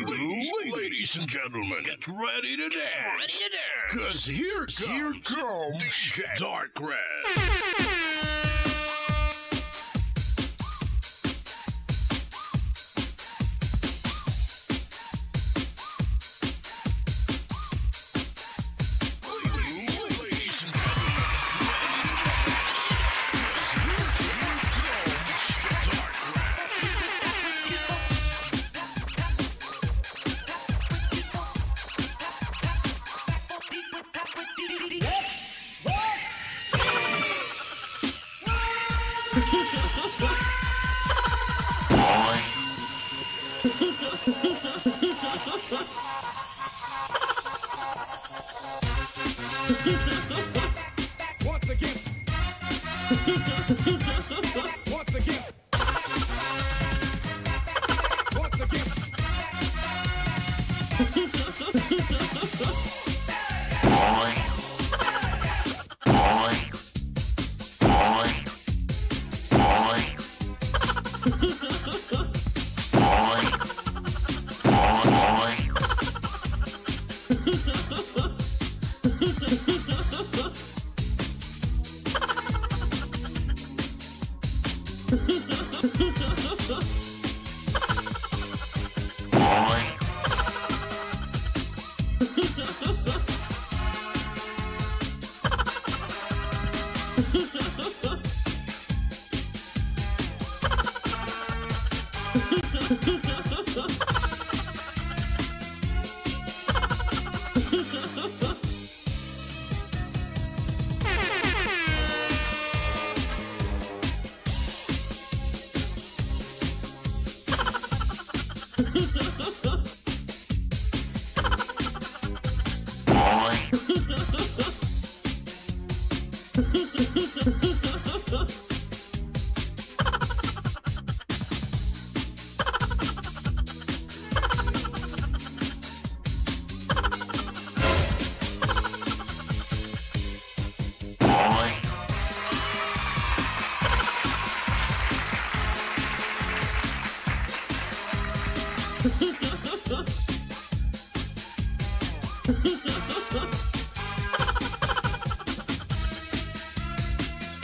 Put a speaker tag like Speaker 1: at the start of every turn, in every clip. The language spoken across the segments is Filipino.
Speaker 1: ladies, ladies and gentlemen, get ready to dance. Ready to dance. Cause here comes, here comes DJ Dark Red.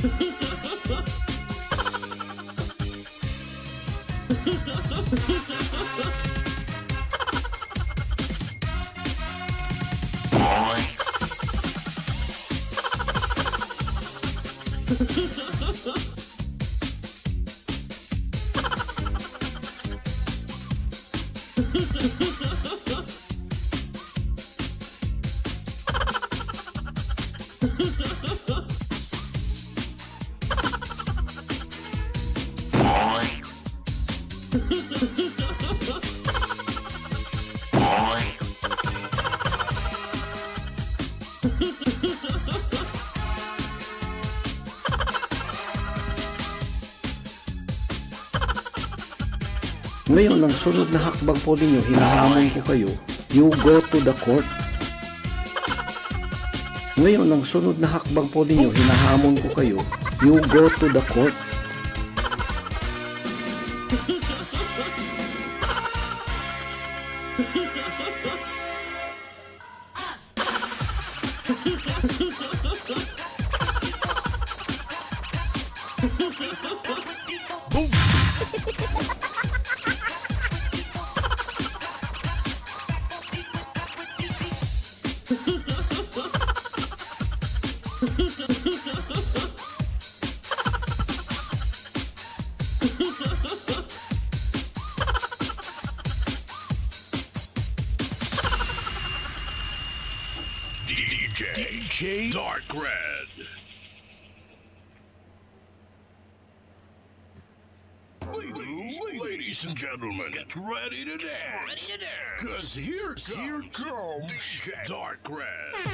Speaker 2: Ha ha ha!
Speaker 3: Ngayon, ang sunod na hakbang po ninyo, hinahamon ko kayo, you go to the court. Ngayon, ang sunod na hakbang po ninyo, hinahamon ko kayo, you go to the court.
Speaker 1: Dark Red.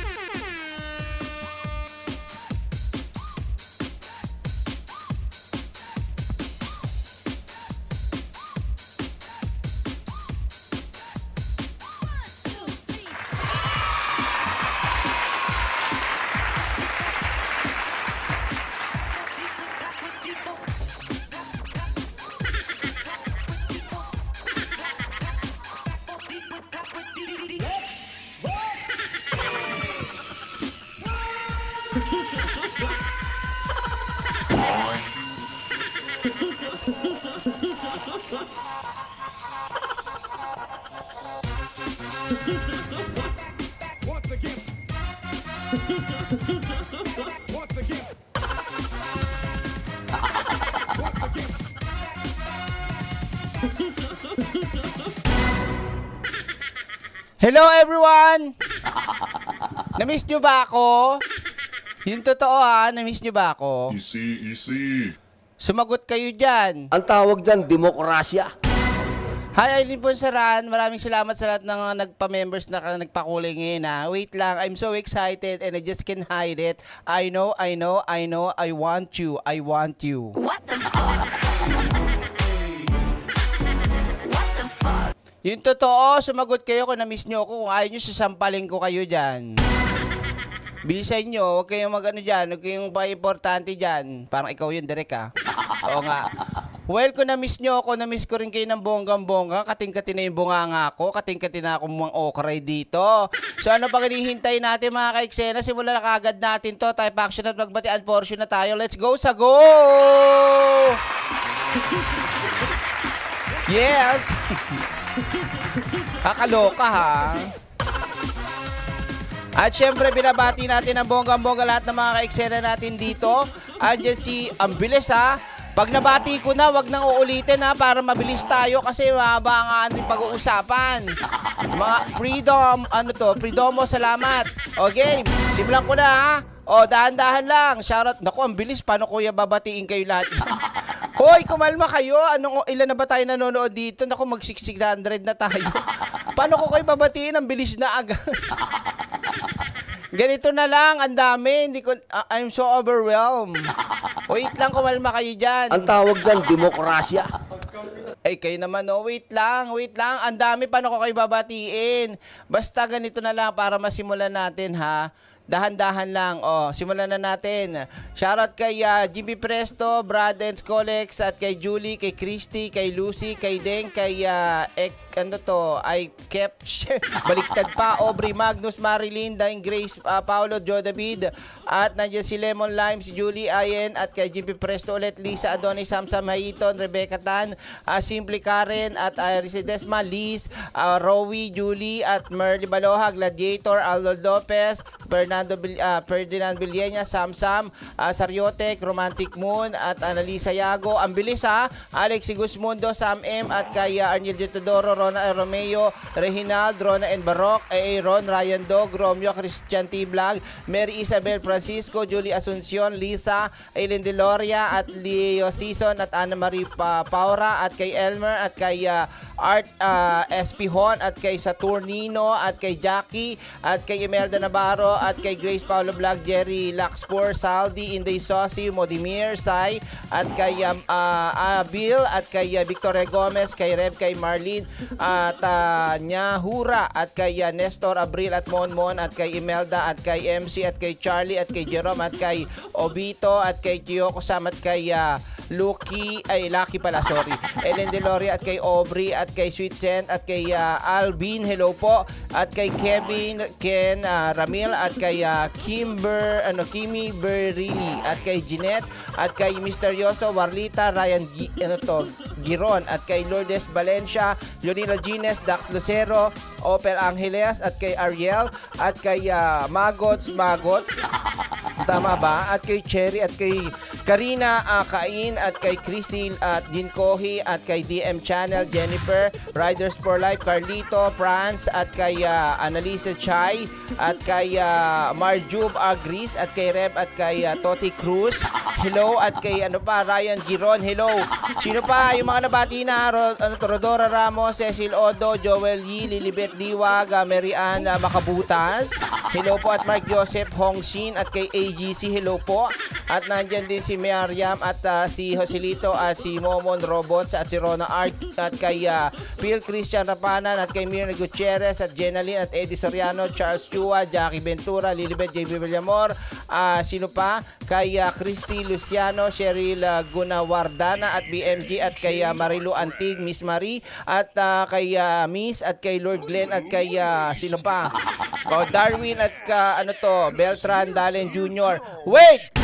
Speaker 4: Hello everyone! Namiss nyo ba ako? Yung totoo ha, namiss nyo ba ako? Easy, easy. Sumagot kayo dyan. Ang tawag dyan, demokrasya. Hi Eileen Ponsaran, maraming salamat sa lahat ng nagpa-members na uh, nagpakulay ngayon ha. Wait lang, I'm so excited and I just can't hide it. I know, I know, I know, I want you, I want you. What the Yung totoo, sumagot kayo kung na-miss nyo ako. Kung ayaw nyo, sasampalin ko kayo dyan. Bilisan nyo, huwag kayong mag-ano dyan. Huwag kayong pa-importante dyan. Parang ikaw yun, Derek, ha? Ah. Oo nga. Well, kung na-miss nyo ako, na-miss ko rin kayo ng bonggang-bongga. Katingkati na yung bunga bunganga ako. Katingkati na ako mga okray dito. So ano pang hinihintay natin mga kaeksena? Simulan na kagad natin to. Type action at magbati. Unfortunate na tayo. Let's go sa go! Yes! Kakaloka ha. At syempre, binabati natin ang bonggang-bongga lahat ng mga kaeksena natin dito. Andiyan si, ang bilis ha. Pag nabati ko na, wag nang uulitin ha para mabilis tayo kasi mahaba ang ating pag-uusapan. Mga freedom, ano to, freedomo, salamat. Okay, simulan ko na ha. O, dahan-dahan lang. Shoutout. Naku, ang bilis. Paano kuya babatiin kayo lahat? Hoy, kumalma kayo. Anong ilan na ba tayo nanonood dito? Naku, mag 600 na tayo. Paano ko kayo babatiin? Ang bilis na aga. Ganito na lang, ang dami. Hindi ko, uh, I'm so overwhelmed. Wait lang, kumalma kayo dyan. Ang tawag
Speaker 5: dyan, demokrasya.
Speaker 4: Ay, kayo naman, oh. Wait lang, wait lang. Ang dami, paano ko kayo babatiin? Basta ganito na lang para masimulan natin, ha? dahan-dahan lang. O, oh, simulan na natin. Shoutout kay uh, Jimmy Presto, and Colex, at kay Julie, kay Christy, kay Lucy, kay Deng, kay uh, Ek, ano to, I kept, baliktad pa, Aubrey Magnus, Marilyn, Dain Grace, uh, Paolo, Joe David, at nandiyan si Lemon Lime, si Julie Ayen, at kay JP Presto ulit, Lisa Adonis, Samsam Hayiton, Rebecca Tan, uh, Simple Karen, at ah, Iris Desma, Liz, uh, Rowie, Julie, at Merly Baloha, Gladiator, Aldo Lopez, Fernando Bil- uh, Ferdinand Villena, Samsam, uh, Sariotek, Romantic Moon, at Annalisa Yago. Ang bilis ha, Alex Guzmundo, Sam M, at kay uh, Arnil Todoro, Rona Romeo, Reginald, Rona and Barok, A.A. Ron, Ryan Dog, Romeo, Christian T. Vlog, Mary Isabel, Francis Francisco, Julie Asuncion, Lisa, Aileen Deloria at Leo Season at Ana Marie pa Paura at kay Elmer at kay uh, Art uh, Espihon at kay Saturnino at kay Jackie at kay Imelda Navarro at kay Grace Paolo Black, Jerry Laxpor, Saldi, Inday Sosi, Modimir, Sai at kay um, uh, uh, Bill at kay uh, Victoria Gomez, kay Rev, kay Marlene at uh, Nyahura at kay uh, Nestor Abril at Monmon at kay Imelda at kay MC at kay Charlie at at kay Jerome at kay Obito at kay Kiyoko Sam at kay uh, Lucky, ay Lucky pala, sorry. Ellen Deloria at kay Aubrey at kay Sweet Sen at kay uh, Alvin, hello po. At kay Kevin, Ken, uh, Ramil at kay uh, Kimber, ano, Kimi Berini at kay Jeanette at kay Misterioso, Warlita, Ryan, G- ano to, Giron at kay Lourdes Valencia, Leonila Gines, Dax Lucero, Opel Angeles at kay Ariel at kay uh, Magots Magots. Tama ba? At kay Cherry at kay Karina Akain ah, at kay Chrisil at Jin Kohi at kay DM Channel, Jennifer, Riders for Life, Carlito, France at kay uh, ah, Annalisa Chai at kay uh, Marjub Agris at kay Rev at kay uh, Toti Cruz. Hello at kay ano pa Ryan Giron. Hello. Sino pa yung mga nabati na Ro- ano, Rodora Ramos, Cecil Odo, Joel Yi, Lilibet Liwag, uh, Mary Ann uh, Makabutas. Hello po at Mark Joseph Hong Hongsin at kay AGC. Hello po. At nandyan din si si Maryam at uh, si Joselito at si Momon Robots at si Rona Art at kay uh, Phil Christian Rapanan at kay Mirna Gutierrez at Jenalyn at Eddie Soriano, Charles Chua, Jackie Ventura, Lilibet JB Villamor, uh, sino pa? Kay uh, Christy Luciano, Cheryl uh, Gunawardana at BMG at kay uh, Marilu Antig, Miss Marie at uh, kay uh, Miss at kay Lord Glenn at kay uh, sino pa? Oh, Darwin at uh, ano to, Beltran Dalen Jr. Wait!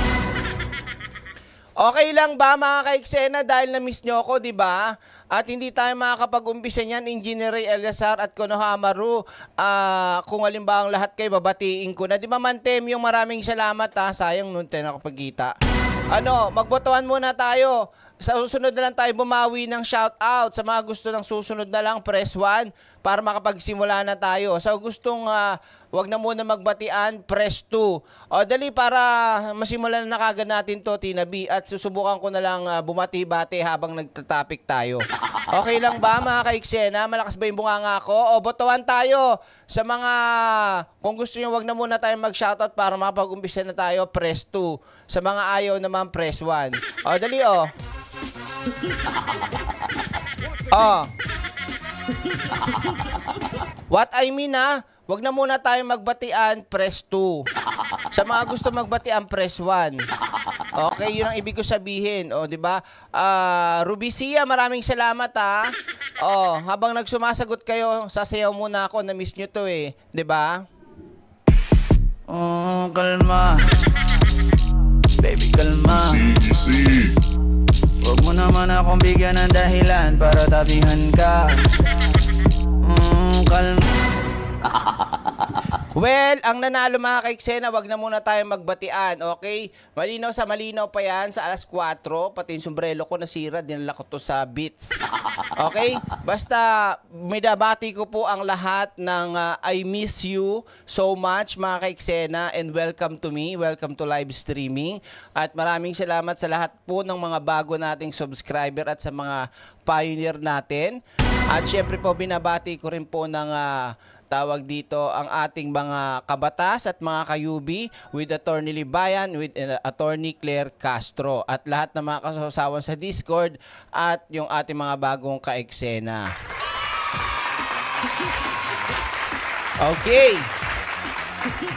Speaker 4: Okay lang ba mga kaiksena dahil na-miss nyo ako, di ba? At hindi tayo makakapag-umpisa niyan, Engineer Ray Eliasar at Konohamaru. Uh, kung halimbawa ang lahat kayo, babatiin ko na. Di ba, Mantem, yung maraming salamat ha. Ah. Sayang nun tayo nakapagkita. Ano, magbotohan muna tayo. Sa susunod na lang tayo bumawi ng shout-out sa mga gusto ng susunod na lang, press 1 para makapagsimula na tayo. Sa gustong uh, Huwag na muna magbatian, press 2. O dali para masimulan na kagad natin to, Tina B. At susubukan ko na lang uh, bumati-bati habang nagtatapik tayo. Okay lang ba mga kaiksena? Malakas ba yung bunganga ko? O botohan tayo sa mga... Kung gusto nyo, wag na muna tayo mag-shoutout para makapag-umpisa na tayo, press 2. Sa mga ayaw naman, press 1. O dali o. Oh. What I mean ah, Wag na muna tayong magbatian, press 2. Sa mga gusto magbatian, press 1. Okay, yun ang ibig ko sabihin. O, oh, di ba? Uh, Rubicia, maraming salamat ha. O, oh, habang nagsumasagot kayo, sasayaw muna ako. Na-miss nyo to eh. Di ba?
Speaker 1: Oh, kalma. Baby, kalma. Easy, easy. Huwag mo
Speaker 6: naman akong bigyan ng dahilan para tabihan ka.
Speaker 4: Well, ang nanalo mga kaiksena, wag na muna tayo magbatian, okay? Malino sa malino pa yan sa alas 4, pati yung sombrero ko nasira, dinala ko to sa beats. Okay? Basta, midabati ko po ang lahat ng uh, I miss you so much mga kaiksena and welcome to me, welcome to live streaming. At maraming salamat sa lahat po ng mga bago nating subscriber at sa mga pioneer natin. At syempre po, binabati ko rin po ng... Uh, tawag dito ang ating mga kabatas at mga kayubi with Attorney Libayan, with uh, Attorney Claire Castro at lahat ng mga kasasawan sa Discord at yung ating mga bagong kaeksena. Okay.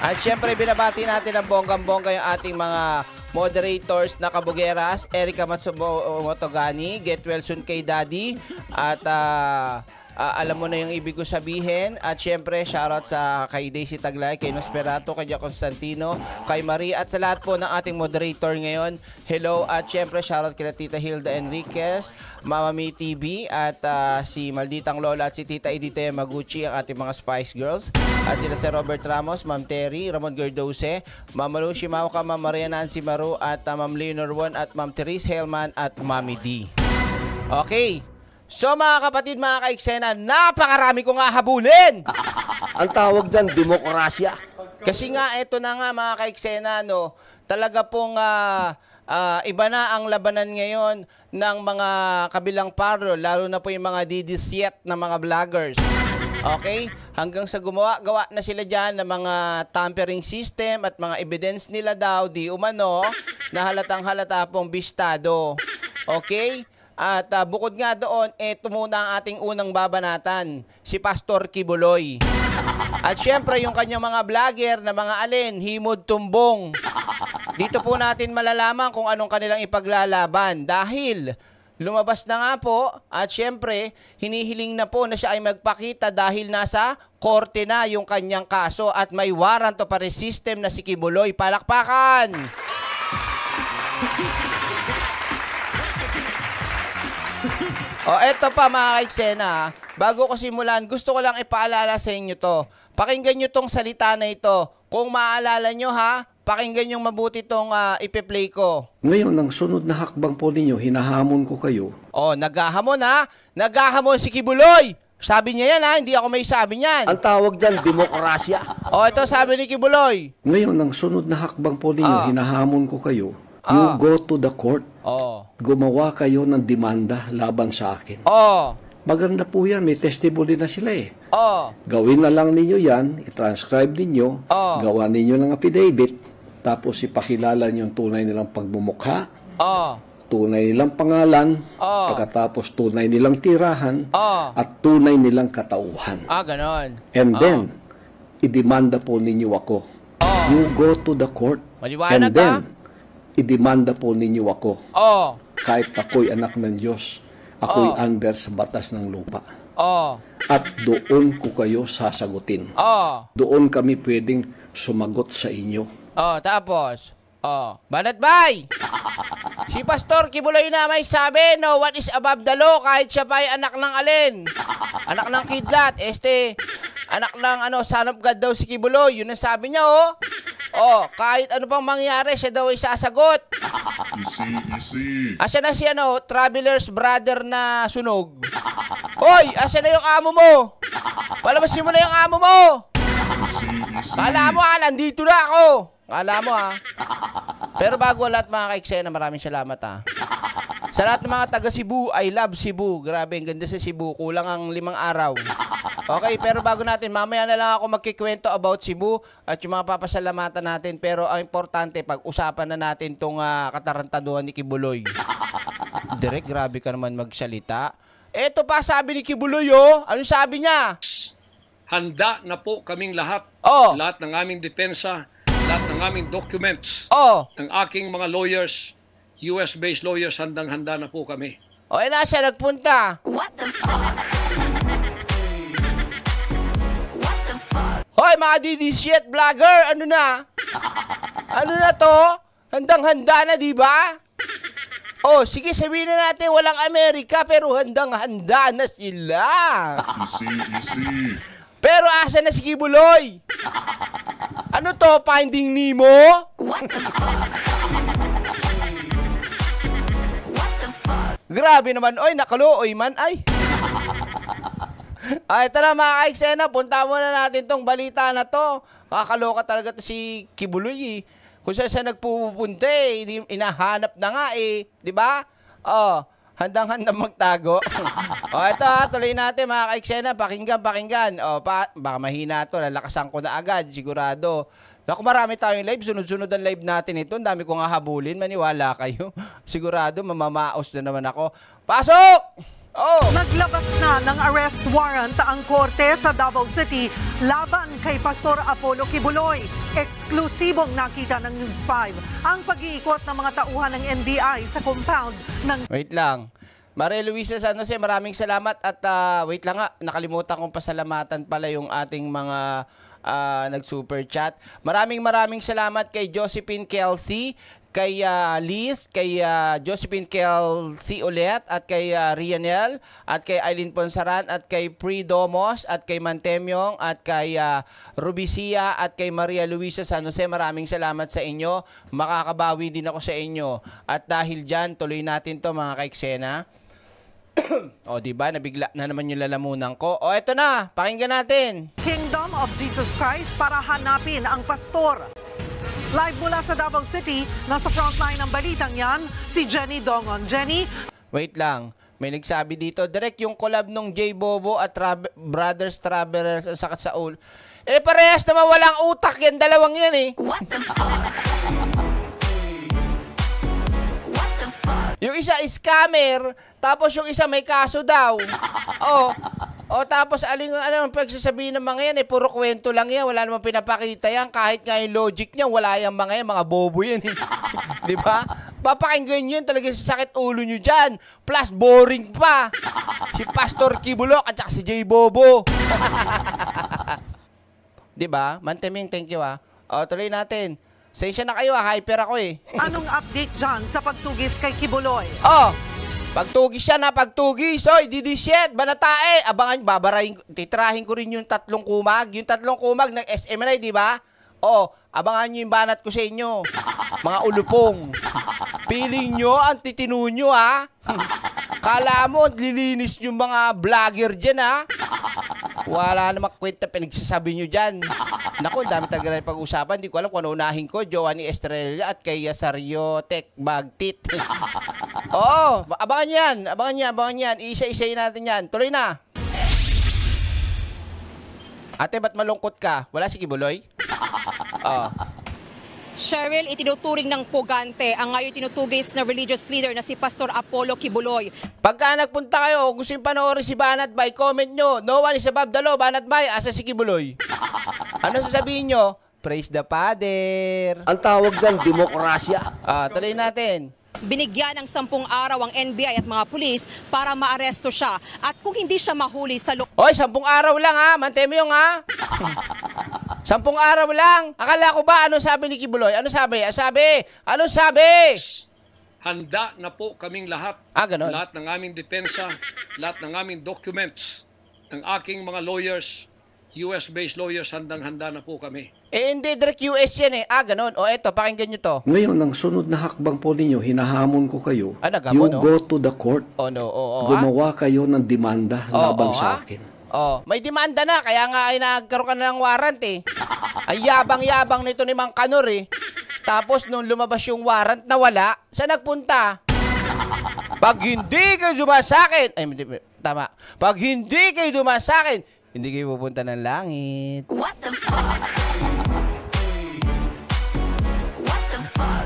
Speaker 4: At syempre, binabati natin ang bonggang-bongga yung ating mga moderators na kabugeras, Erika Matsubo Motogani, Get Well Soon Kay Daddy, at uh, Uh, alam mo na yung ibig ko sabihin. At syempre, shoutout sa kay Daisy Taglay, kay Nosperato, kay Jack Constantino, kay Marie, at sa lahat po ng ating moderator ngayon. Hello, at syempre, shoutout kay Tita Hilda Enriquez, Mama Mi TV, at uh, si Malditang Lola at si Tita Edita Maguchi, ang ating mga Spice Girls. At sila si Robert Ramos, Ma'am Terry, Ramon Gerdose, Ma'am Lucy Mauka, Ma'am Maria Nancy Maru, at uh, Ma'am Leonor Juan, at Ma'am Therese Hellman, at Mami D. Okay, So mga kapatid, mga kaeksena, napakarami kong hahabulin! Ang tawag dyan, demokrasya. Kasi nga, eto na nga mga kaeksena, no, talaga pong uh, uh, iba na ang labanan ngayon ng mga kabilang paro, lalo na po yung mga didisyet na mga vloggers. Okay? Hanggang sa gumawa, gawa na sila dyan ng mga tampering system at mga evidence nila daw, di umano, na halatang halata pong bistado. Okay? At uh, bukod nga doon, eto muna ang ating unang babanatan, si Pastor Kibuloy. At syempre yung kanyang mga vlogger na mga alin, himod tumbong. Dito po natin malalaman kung anong kanilang ipaglalaban dahil lumabas na nga po at syempre hinihiling na po na siya ay magpakita dahil nasa korte na yung kanyang kaso at may warrant to arrest system na si Kibuloy. Palakpakan! Oh, eto pa mga kaiksena, ah. bago ko simulan, gusto ko lang ipaalala sa inyo to. Pakinggan nyo tong salita na ito. Kung maaalala nyo ha, pakinggan nyo mabuti tong uh, ah, ipe-play ko.
Speaker 3: Ngayon, ang sunod na hakbang po ninyo, hinahamon ko kayo.
Speaker 4: Oh, naghahamon ha? Naghahamon si Kibuloy! Sabi niya yan ha, hindi ako may sabi niyan. Ang tawag dyan, demokrasya. o, oh, ito sabi ni Kibuloy.
Speaker 3: Ngayon, ang sunod na hakbang po ninyo, oh. hinahamon ko kayo. Oh. You go to the court. Oo. Oh gumawa kayo ng demanda laban sa akin. Oo. Oh. Maganda po yan, may testimony na sila eh. Oo. Oh. Gawin na lang ninyo yan, i-transcribe ninyo, Oo. Oh. gawa ninyo ng affidavit, tapos ipakilala nyo yung tunay nilang pagmumukha, Oo. tunay nilang pangalan, Oo. pagkatapos tunay nilang tirahan, Oo. at tunay nilang katauhan.
Speaker 1: Ah, ganon. And then,
Speaker 3: idemanda po ninyo ako. You go to the court.
Speaker 1: Maliwanag, and then, ah.
Speaker 3: idemanda po ninyo ako. Oo kahit ako'y anak ng Diyos, ako'y oh. under sa batas ng lupa. Oh. At doon ko kayo sasagutin. Oh. Doon kami pwedeng sumagot sa inyo.
Speaker 1: Oh,
Speaker 4: tapos? Oh, banat bay! Si Pastor Kibuloy na may sabi, no what is above the law kahit siya pa ay anak ng alin. Anak ng kidlat, este, anak ng ano, son of God daw si Kibuloy. Yun ang sabi niya, oh. Oh, kahit ano pang mangyari, siya daw ay sasagot.
Speaker 1: Easy, easy.
Speaker 4: Asa na si ano, traveler's brother na sunog? Hoy, asa na yung amo mo? Palabasin mo na yung amo mo! Easy, easy. Kala mo, ah, nandito na ako. Kala mo ha. Ah. Pero bago lahat mga kaeksena, maraming salamat ha. Ah. Sa lahat ng mga taga Cebu, I love Cebu. Grabe, ang ganda sa Cebu. Kulang ang limang araw. Okay, pero bago natin, mamaya na lang ako magkikwento about Cebu at yung mga papasalamatan natin. Pero ang importante, pag-usapan na natin tong uh, katarantaduhan ni Kibuloy. Direk, grabe ka naman magsalita. Eto pa sabi ni Kibuloy, oh. Ano sabi niya?
Speaker 3: Handa na po kaming lahat. Oh. Lahat ng aming depensa lahat ng aming documents, oh. ng aking mga lawyers, US-based lawyers, handang-handa na po kami.
Speaker 4: O, oh, eh, nasa nagpunta? What the fuck? What the fuck? Hoy, mga DD shit vlogger, ano na? Ano na to? Handang-handa na, di ba? Oh, sige sabihin na natin walang Amerika pero handang-handa na sila.
Speaker 5: You see, you see.
Speaker 4: Pero asa na si Kibuloy? Ano to, Finding Nemo? Grabe naman, oy, nakaluoy man, ay. ay, tara mga kaiksena, punta muna natin tong balita na to. Kakaloka talaga to si Kibuloy eh. Kung saan siya nagpupunta eh, inahanap na nga eh, di ba? Oh, handang-handang magtago. o ito ha, ah, tuloy natin mga kaiksena, pakinggan, pakinggan. O pa, baka mahina to, lalakasan ko na agad, sigurado. Naku, marami tayong live. Sunod-sunod ang live natin ito. Ang dami kong hahabulin. Maniwala kayo. sigurado, mamamaos na naman ako. Pasok! Oh. Naglabas na ng arrest warrant ang korte sa Davao
Speaker 6: City laban kay Pastor Apollo Kibuloy. Eksklusibong nakita ng News 5 ang pag-iikot ng mga tauhan ng NBI sa compound ng...
Speaker 4: Wait lang. Maria Luisa Sanose, maraming salamat at uh, wait lang nga, nakalimutan kong pasalamatan pala yung ating mga uh, nag-super chat. Maraming maraming salamat kay Josephine Kelsey, kay uh, Liz, kay uh, Josephine Kelsey ulit, at kay uh, Rianel, at kay Eileen Ponsaran, at kay Pri Domos, at kay Mantemyong, at kay uh, Rubicia, at kay Maria Luisa San Jose. Maraming salamat sa inyo. Makakabawi din ako sa inyo. At dahil dyan, tuloy natin to mga kaiksena. o, di ba? Nabigla na naman yung lalamunan ko. O, eto na. Pakinggan natin. Kingdom of Jesus Christ para hanapin ang pastor. Live mula sa
Speaker 6: Davao City, nasa frontline ng balitang yan, si Jenny Dongon. Jenny?
Speaker 4: Wait lang. May nagsabi dito, direct yung collab nung J. Bobo at Tra Brothers Travelers sa saka Saul. Eh, parehas na walang utak yan. Dalawang yan eh. What the fuck? Yung isa is scammer, tapos yung isa may kaso daw. Oh. O tapos aling ano ang pagsasabihin ng mga yan eh puro kwento lang yan, wala namang pinapakita yan kahit nga yung logic niya wala yang mga yan, mga bobo yan eh. 'Di ba? Papakinggan niyo talaga sa sakit ulo niyo diyan. Plus boring pa. Si Pastor Kibulok at si J Bobo. 'Di ba? Manteming, thank you ah. O tuloy natin. Sensya na kayo ah, hyper ako eh. Anong update diyan sa pagtugis kay Kibuloy? Oh, Pagtugi siya na pagtugis. Hoy, didisyet, banatae. Abangan, babarahin, titrahin ko rin yung tatlong kumag. Yung tatlong kumag ng SMNI, di ba? Oo, abangan nyo yung banat ko sa inyo. Mga ulupong. Piling nyo ang titino nyo, ha? Kala mo, lilinis yung mga vlogger dyan, ha? Wala namang kwenta pinagsasabi nyo dyan. Nako, dami talaga na pag-usapan. Hindi ko alam kung ano unahin ko. Giovanni Estrella at kay Yasario Tech Bagtit. Oo, abangan yan. Abangan yan, abangan yan. Isa-isayin natin yan. Tuloy na. Ate, ba't malungkot ka? Wala si Kibuloy? Oo. Oh. Cheryl,
Speaker 7: itinuturing ng pugante ang ngayon tinutugis na religious leader na si Pastor Apollo Kibuloy.
Speaker 4: Pagka nagpunta kayo, kung gusto yung panoorin si Banat by comment nyo, no one is above the law, Banat by, asa si Kibuloy. ano sasabihin nyo? Praise the Father. Ang tawag dyan, demokrasya. Ah, tuloy natin
Speaker 7: binigyan ng sampung araw ang NBI at mga pulis para maaresto siya. At kung hindi siya mahuli sa loob... Hoy, sampung araw lang ha! Mantay mo yung
Speaker 4: ha! sampung araw lang! Akala ko ba ano sabi ni Kibuloy? Ano sabi? Ano sabi? Ano sabi?
Speaker 3: Handa na po kaming lahat. Ah, ganun. Lahat ng aming depensa, lahat ng aming documents, ng aking mga lawyers, US-based lawyers, handang-handa na po kami.
Speaker 4: Eh, hindi, direct US yan eh. Ah, ganun. O, eto, pakinggan nyo
Speaker 3: to. Ngayon, ang sunod na hakbang po ninyo, hinahamon ko kayo. Ah, you no? Oh. go to the court. Oh,
Speaker 4: no. Oh, oh, Gumawa
Speaker 3: ah? kayo ng demanda oh, oh laban oh, sa akin.
Speaker 4: Oh, may demanda na kaya nga ay nagkaroon ka na ng warrant eh. Ay yabang-yabang nito ni Mang Kanor eh. Tapos nung lumabas yung warrant na wala, sa nagpunta? Pag hindi kayo duma sa akin, ay tama. Pag hindi kayo duma sa akin, hindi kayo pupunta ng langit. What the fuck?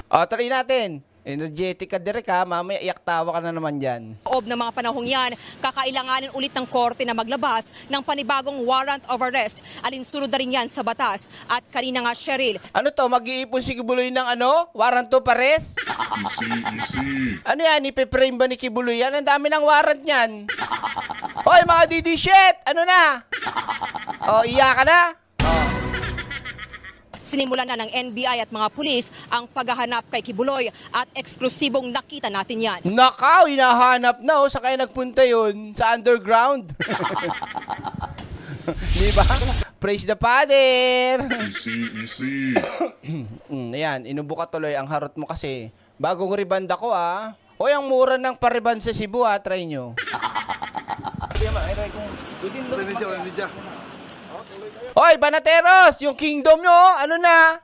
Speaker 4: O, try natin. Energetic ka direk ha, mamaya iyak tawa ka na naman dyan. Ob
Speaker 7: ng mga panahong yan, kakailanganin ulit ng korte na maglabas ng panibagong warrant of arrest. Alinsunod na rin yan sa batas. At kanina nga, Cheryl. Ano to, mag-iipon si Kibuloy ng
Speaker 4: ano? Warrant of arrest? Ano yan, ipiprame ba ni Kibuloy yan? Ang dami ng warrant niyan. Hoy mga DD shit, ano na? O,
Speaker 7: iyak ka na? O. Sinimulan na ng NBI at mga pulis ang paghahanap kay Kibuloy at eksklusibong nakita natin yan.
Speaker 4: Nakaw, hinahanap na o, oh, sakay nagpunta yun sa underground. Di ba? Praise the Father! Easy, easy. Mm, ayan, ka tuloy ang harot mo kasi. Bagong riband ko ah. Hoy, ang mura ng pariban sa Cebu ah. Try nyo. Hindi, ma. Ay, kung... Medyo, medyo. Hoy, Banateros! Yung kingdom nyo, oh, ano na?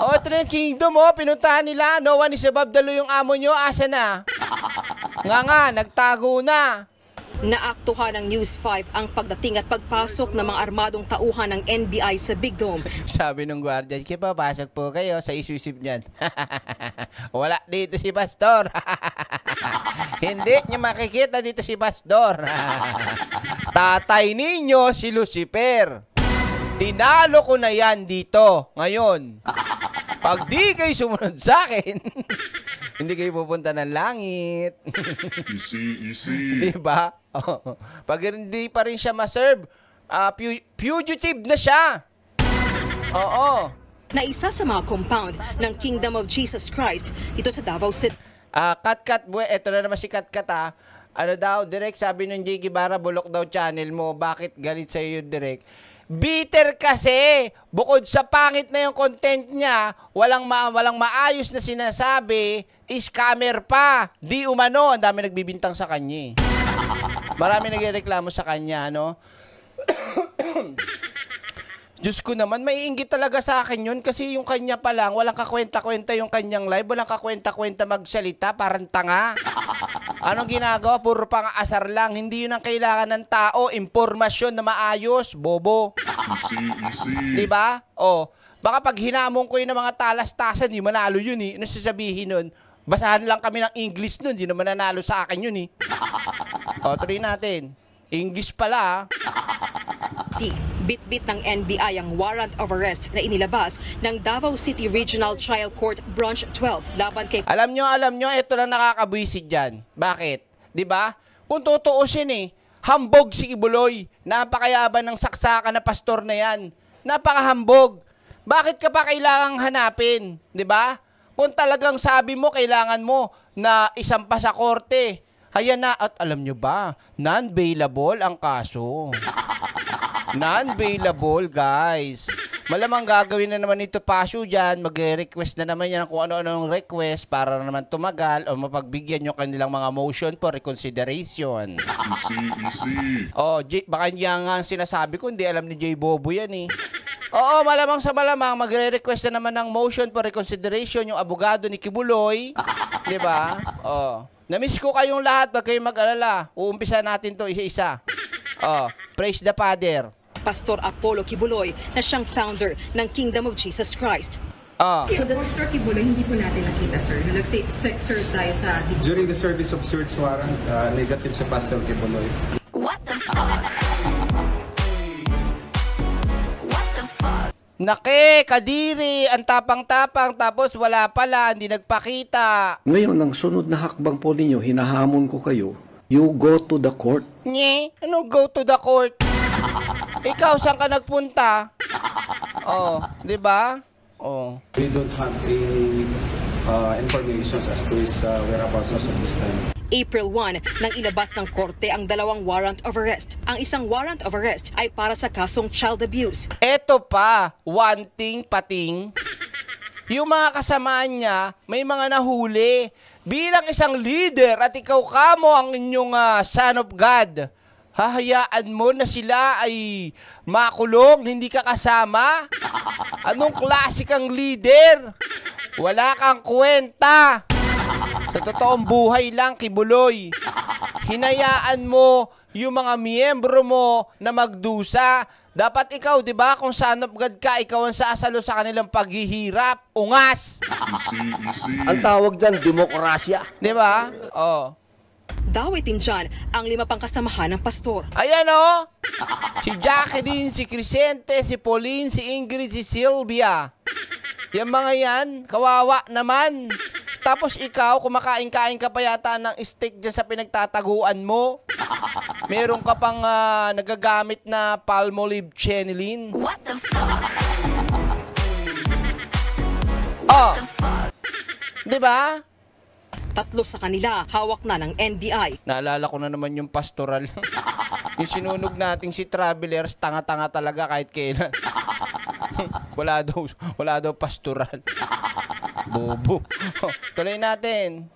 Speaker 4: o, oh, ito na yung kingdom, oh. Pinuntahan nila. No one is above the law yung amo nyo. Asa na? Nga nga,
Speaker 7: nagtago na. Naaktuhan ng News 5 ang pagdating at pagpasok ng mga
Speaker 4: armadong tauhan ng NBI sa Big Dome. Sabi ng guardian, kaya papasok po kayo sa isusip niyan. Wala dito si Pastor. Hindi niya makikita dito si Pastor. Tatay ninyo si Lucifer. Tinalo ko na yan dito, ngayon. Pag di kayo sumunod sa akin, hindi kayo pupunta ng langit. easy, easy. Di ba? Pag hindi pa rin siya maserve, uh, pu- fugitive na siya. Oo. Na isa sa mga compound ng Kingdom of Jesus Christ dito sa Davao City. Ah, uh, Kat Kat, bu- eto na naman si Kat Kat ah. Ano daw, direct sabi ng J. Guevara, bulok daw channel mo. Bakit galit sa iyo direct? Bitter kasi, bukod sa pangit na yung content niya, walang, ma- walang maayos na sinasabi, is scammer pa. Di umano, ang dami nagbibintang sa kanya. Eh. Marami nagreklamo sa kanya, no? Diyos ko naman, maiinggit talaga sa akin yun kasi yung kanya pa lang, walang kakwenta-kwenta yung kanyang live, walang kakwenta-kwenta magsalita, parang tanga. Anong ginagawa? Puro pang asar lang. Hindi yun ang kailangan ng tao. Impormasyon na maayos, bobo.
Speaker 8: Di ba? Diba?
Speaker 4: O, oh, baka pag hinamon ko yun ng mga talastasan, di manalo yun eh. Ano sasabihin nun? Basahan lang kami ng English nun, di naman nanalo sa akin yun eh. O, oh, try natin. English pala. Ah. Di
Speaker 7: bitbit ng NBI ang warrant of arrest na inilabas ng Davao City Regional Trial
Speaker 4: Court Branch 12 laban kay... Alam nyo, alam nyo, ito lang nakakabwisit dyan. Bakit? ba? Diba? Kung tutuusin eh, hambog si Ibuloy. Napakayaban ng saksakan na pastor na yan. Napakahambog. Bakit ka pa kailangang hanapin? ba? Diba? Kung talagang sabi mo, kailangan mo na isampa sa korte. Ayan na, at alam nyo ba, non-bailable ang kaso. Non-bailable, guys. Malamang gagawin na naman ito pasyo dyan. Magre-request na naman yan kung ano anong request para naman tumagal o mapagbigyan yung kanilang mga motion for reconsideration. Easy, easy. Oh, baka niya nga ang sinasabi ko, hindi alam ni Jay Bobo yan eh. Oo, malamang sa malamang, magre-request na naman ng motion for reconsideration yung abogado ni Kibuloy. Di ba? Oh. Namiss ko kayong lahat. Huwag kayong mag-alala. Uumpisa natin to isa-isa. Oh. Praise the Father. Pastor Apollo Kibuloy na siyang founder ng Kingdom of Jesus Christ. Ah. So the Pastor
Speaker 7: Kibuloy, hindi po natin nakita, sir, na nag-serve tayo sa...
Speaker 5: During the service of Sir warrant, uh, negative sa Pastor Kibuloy. What the fuck?
Speaker 4: What the fuck? Nake, kadiri, ang tapang-tapang, tapos wala pala, hindi nagpakita.
Speaker 3: Ngayon, ang sunod na hakbang po ninyo, hinahamon ko kayo, you go to the court.
Speaker 4: Nye, ano go to the court? Ikaw, saan ka nagpunta? oh, di ba? Oh. We don't have any uh, information as to his uh, whereabouts as of this time. April 1
Speaker 7: nang ilabas ng korte ang dalawang warrant of arrest. Ang isang warrant of arrest ay para sa kasong
Speaker 4: child abuse. Eto pa, wanting pating. Yung mga kasamaan niya, may mga nahuli. Bilang isang leader at ikaw kamo ang inyong uh, son of God, Hahayaan mo na sila ay makulong, hindi ka kasama? Anong klase kang leader? Wala kang kwenta. Sa totoong buhay lang, kibuloy. Hinayaan mo yung mga miyembro mo na magdusa. Dapat ikaw, di ba, kung son of God ka, ikaw ang sasalo sa kanilang paghihirap. Ungas!
Speaker 3: Ang tawag dyan, demokrasya.
Speaker 4: Di ba? Oo. Oh. Dawitin dyan ang lima pang kasamahan ng pastor. Ayan o! Oh! Si Jacqueline, si Crescente, si Pauline, si Ingrid, si Sylvia. Yung mga yan, kawawa naman. Tapos ikaw, kumakain-kain ka pa yata ng steak dyan sa pinagtataguan mo. Meron ka pang uh, nagagamit na palmolive chenilin. What the fuck? Oh. 'Di ba? Tatlo sa kanila hawak na ng NBI. Naalala ko na naman yung pastoral. yung sinunog nating si Travelers, tanga-tanga talaga kahit kailan. wala daw, wala daw pastoral. Bobo.
Speaker 7: Tuloy natin.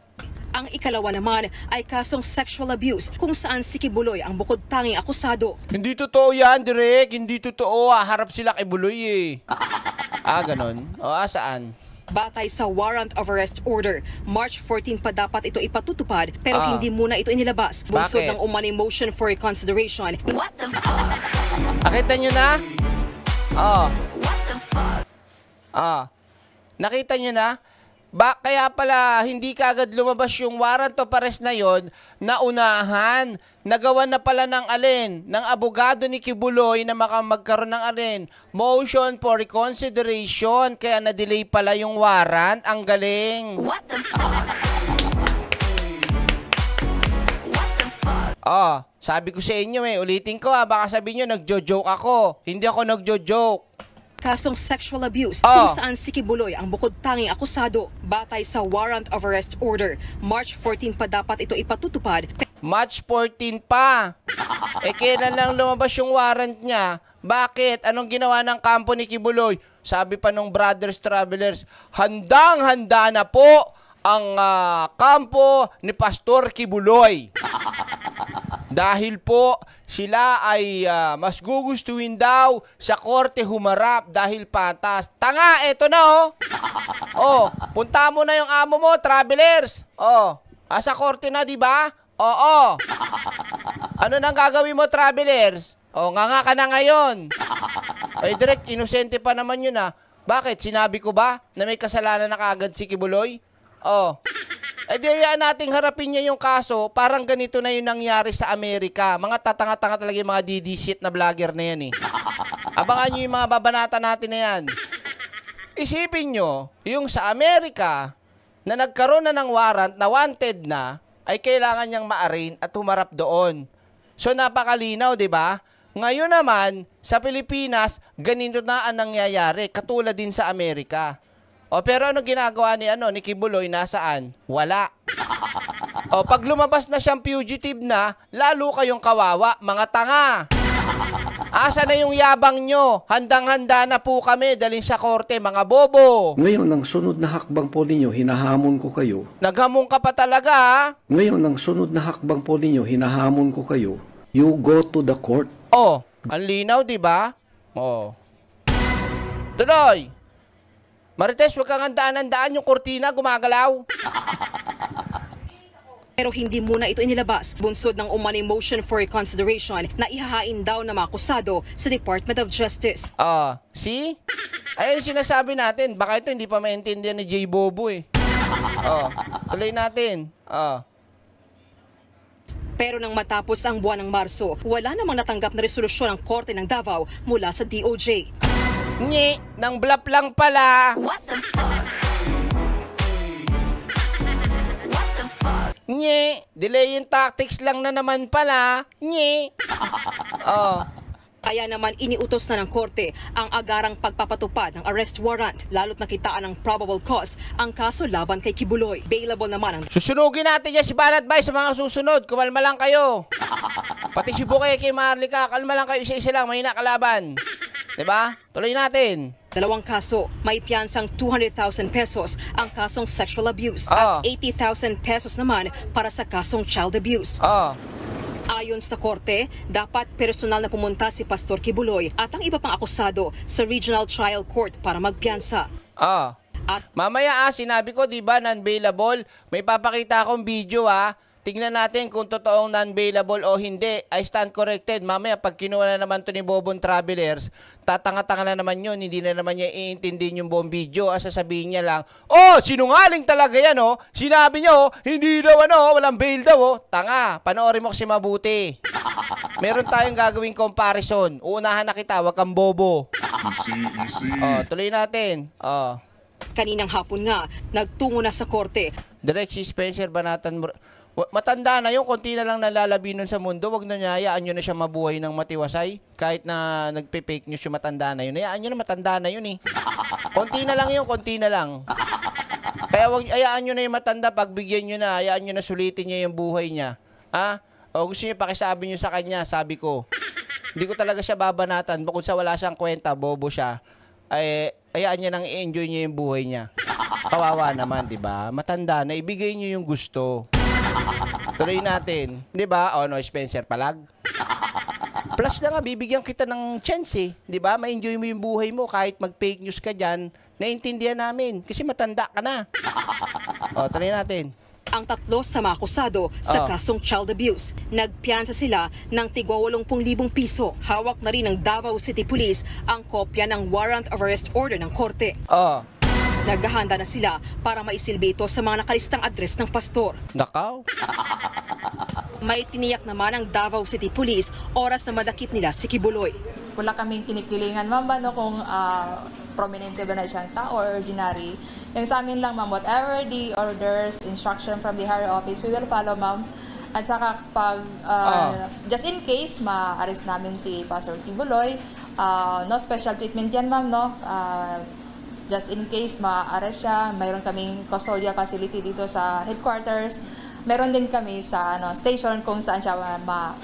Speaker 7: Ang ikalawa naman ay kasong sexual
Speaker 4: abuse kung saan si Kibuloy ang bukod tanging akusado. Hindi totoo yan, Direk. Hindi totoo. Ah. Harap sila kay Buloy eh. ah, ganun. O, ah, saan? batay
Speaker 7: sa warrant of arrest order. March 14 pa dapat ito ipatutupad pero ah. hindi muna ito inilabas. Bunsod ng umani motion for reconsideration. What the fuck? Nakita nyo na?
Speaker 4: Oh. What the fuck? Ah. Nakita nyo na? Ba, kaya pala hindi kagad lumabas yung warrant of arrest na yon na unahan. Nagawa na pala ng alin, ng abogado ni Kibuloy na makamagkaroon ng alin. Motion for reconsideration, kaya na-delay pala yung warrant. Ang galing. What the fuck? What the fuck? Oh, sabi ko sa inyo eh, ulitin ko ha, ah, baka sabihin niyo nagjo-joke ako. Hindi ako nagjo-joke kasong sexual abuse oh. kung saan si Kibuloy ang bukod tanging
Speaker 7: akusado batay sa warrant of arrest order. March 14 pa dapat ito ipatutupad.
Speaker 4: March 14 pa! eh kailan lang lumabas yung warrant niya? Bakit? Anong ginawa ng kampo ni Kibuloy? Sabi pa nung Brothers Travelers, handang-handa na po ang uh, kampo ni Pastor Kibuloy. Dahil po sila ay uh, mas gugustuhin daw sa korte humarap dahil patas. Tanga, eto na oh. oh, punta mo na yung amo mo, travelers. Oh, asa ah, korte na, di ba? Oo. Ano nang gagawin mo, travelers? Oh, nga nga ka na ngayon. Ay, direct, inosente pa naman yun ah. Bakit? Sinabi ko ba na may kasalanan na kaagad si Kibuloy? Oh. E di nating harapin niya yung kaso, parang ganito na yung nangyari sa Amerika. Mga tatanga-tanga talaga yung mga DD shit na vlogger na yan eh. Abangan niyo yung mga babanata natin na yan. Isipin niyo, yung sa Amerika, na nagkaroon na ng warrant na wanted na, ay kailangan niyang ma-arraign at humarap doon. So napakalinaw, di ba? Ngayon naman, sa Pilipinas, ganito na ang nangyayari, katulad din sa Amerika. O pero ano ginagawa ni ano ni Kibuloy nasaan? Wala. O pag lumabas na siyang fugitive na, lalo kayong kawawa, mga tanga. Asa na yung yabang nyo? Handang-handa na po kami dalhin sa korte, mga bobo.
Speaker 3: Ngayon, ang sunod na hakbang po ninyo, hinahamon ko kayo. Naghamon ka pa talaga, ha? Ngayon, ang sunod na hakbang po ninyo, hinahamon ko kayo. You go to the court.
Speaker 4: Oh, ang linaw, di ba? Oh. Tuloy! Marites, huwag kang handaan-handaan yung kortina, gumagalaw. Pero hindi muna ito inilabas.
Speaker 7: Bunsod ng umani motion for reconsideration na ihahain daw na makusado sa Department of
Speaker 4: Justice. Ah, uh, see? Ayun sinasabi natin. Baka ito hindi pa maintindihan ni J. Bobo eh. Oh, tuloy natin.
Speaker 1: Ah.
Speaker 7: Pero nang matapos ang buwan ng Marso, wala namang natanggap na resolusyon ng Korte ng Davao mula sa
Speaker 4: DOJ. Nye, nang blap lang pala. What the fuck? What the fuck? Nye, delay yung tactics lang
Speaker 7: na naman pala. Nye. oh. Kaya naman iniutos na ng korte ang agarang pagpapatupad ng arrest warrant lalo't nakitaan ng probable cause
Speaker 4: ang kaso laban kay Kibuloy. Bailable naman ang... Susunugin natin yan si Banat Advice sa mga susunod. Kumalma lang kayo. Pati si Bukay kay Marlika, kalma lang kayo isa-isa lang, may nakalaban. Diba? Tuloy natin. Dalawang kaso, may piyansang 200,000 pesos
Speaker 7: ang kasong sexual abuse oh. at 80,000 ah. pesos naman para sa kasong child abuse. Oh. Ayon sa korte, dapat personal na pumunta si Pastor Kibuloy at ang iba
Speaker 4: pang akusado sa Regional Trial Court para magpiyansa. Ah. At, Mamaya ah, sinabi ko 'di ba non-bailable, may papakita akong video ah Tingnan natin kung totoong non-bailable o hindi. I stand corrected. Mamaya, pag kinuha na naman to ni Bobon Travelers, tatanga-tanga na naman yun. Hindi na naman niya iintindihin yung buong video. Ang sasabihin niya lang, Oh, sinungaling talaga yan, oh. Sinabi niya, oh, hindi daw, ano, oh, walang bail daw, oh. Tanga, panoorin mo kasi mabuti. Meron tayong gagawing comparison. Uunahan na kita, wag kang
Speaker 1: bobo.
Speaker 8: Easy, easy. Oh,
Speaker 4: tuloy natin. Oh. Kaninang hapon nga, nagtungo na sa korte. Direct si Spencer Banatan Mor- matanda na yun, konti na lang nalalabi nun sa mundo, wag na niya, hayaan nyo na siya mabuhay ng matiwasay. Kahit na nagpe-fake news yung matanda na yun, hayaan niyo na matanda na yun eh. Konti na lang yun, konti na lang. Kaya wag, hayaan niyo na yung matanda, pagbigyan niyo na, hayaan niyo na sulitin niya yung buhay niya. Ha? O gusto niyo pakisabi niyo sa kanya, sabi ko. Hindi ko talaga siya babanatan, bukod sa wala siyang kwenta, bobo siya. Ay, hayaan niya nang i-enjoy niya yung buhay niya. Kawawa naman, di ba? Matanda na, ibigay niyo yung gusto. Tuloy natin. Di ba? O, oh, no, Spencer Palag. Plus na nga, bibigyan kita ng chance eh. Di ba? Ma-enjoy mo yung buhay mo kahit mag-fake news ka dyan. naiintindihan namin kasi matanda ka na. o, oh, tuloy natin ang tatlo sa mga akusado sa oh. kasong child abuse.
Speaker 7: Nagpiyansa sila ng tigwa 80,000 piso. Hawak na rin ng Davao City Police ang kopya ng warrant of arrest order ng korte. Oh. Naghahanda na sila para maisilbi ito sa mga nakalistang address ng pastor. Nakaw? May tiniyak naman ang Davao City Police oras na madakip nila si Kibuloy. Wala kaming kinikilingan, ma'am, no, kung uh, prominente ba na siyang tao or ordinary. Yung sa amin lang, ma'am, whatever the orders, instruction from the higher office, we will follow, ma'am. At saka pag, uh, oh. just in case, ma-arrest namin si Pastor Kibuloy, uh, no special treatment yan, ma'am, no? Uh, just in case ma-arrest siya. Mayroon kaming custodial facility dito sa headquarters. Meron din kami sa ano, station kung saan siya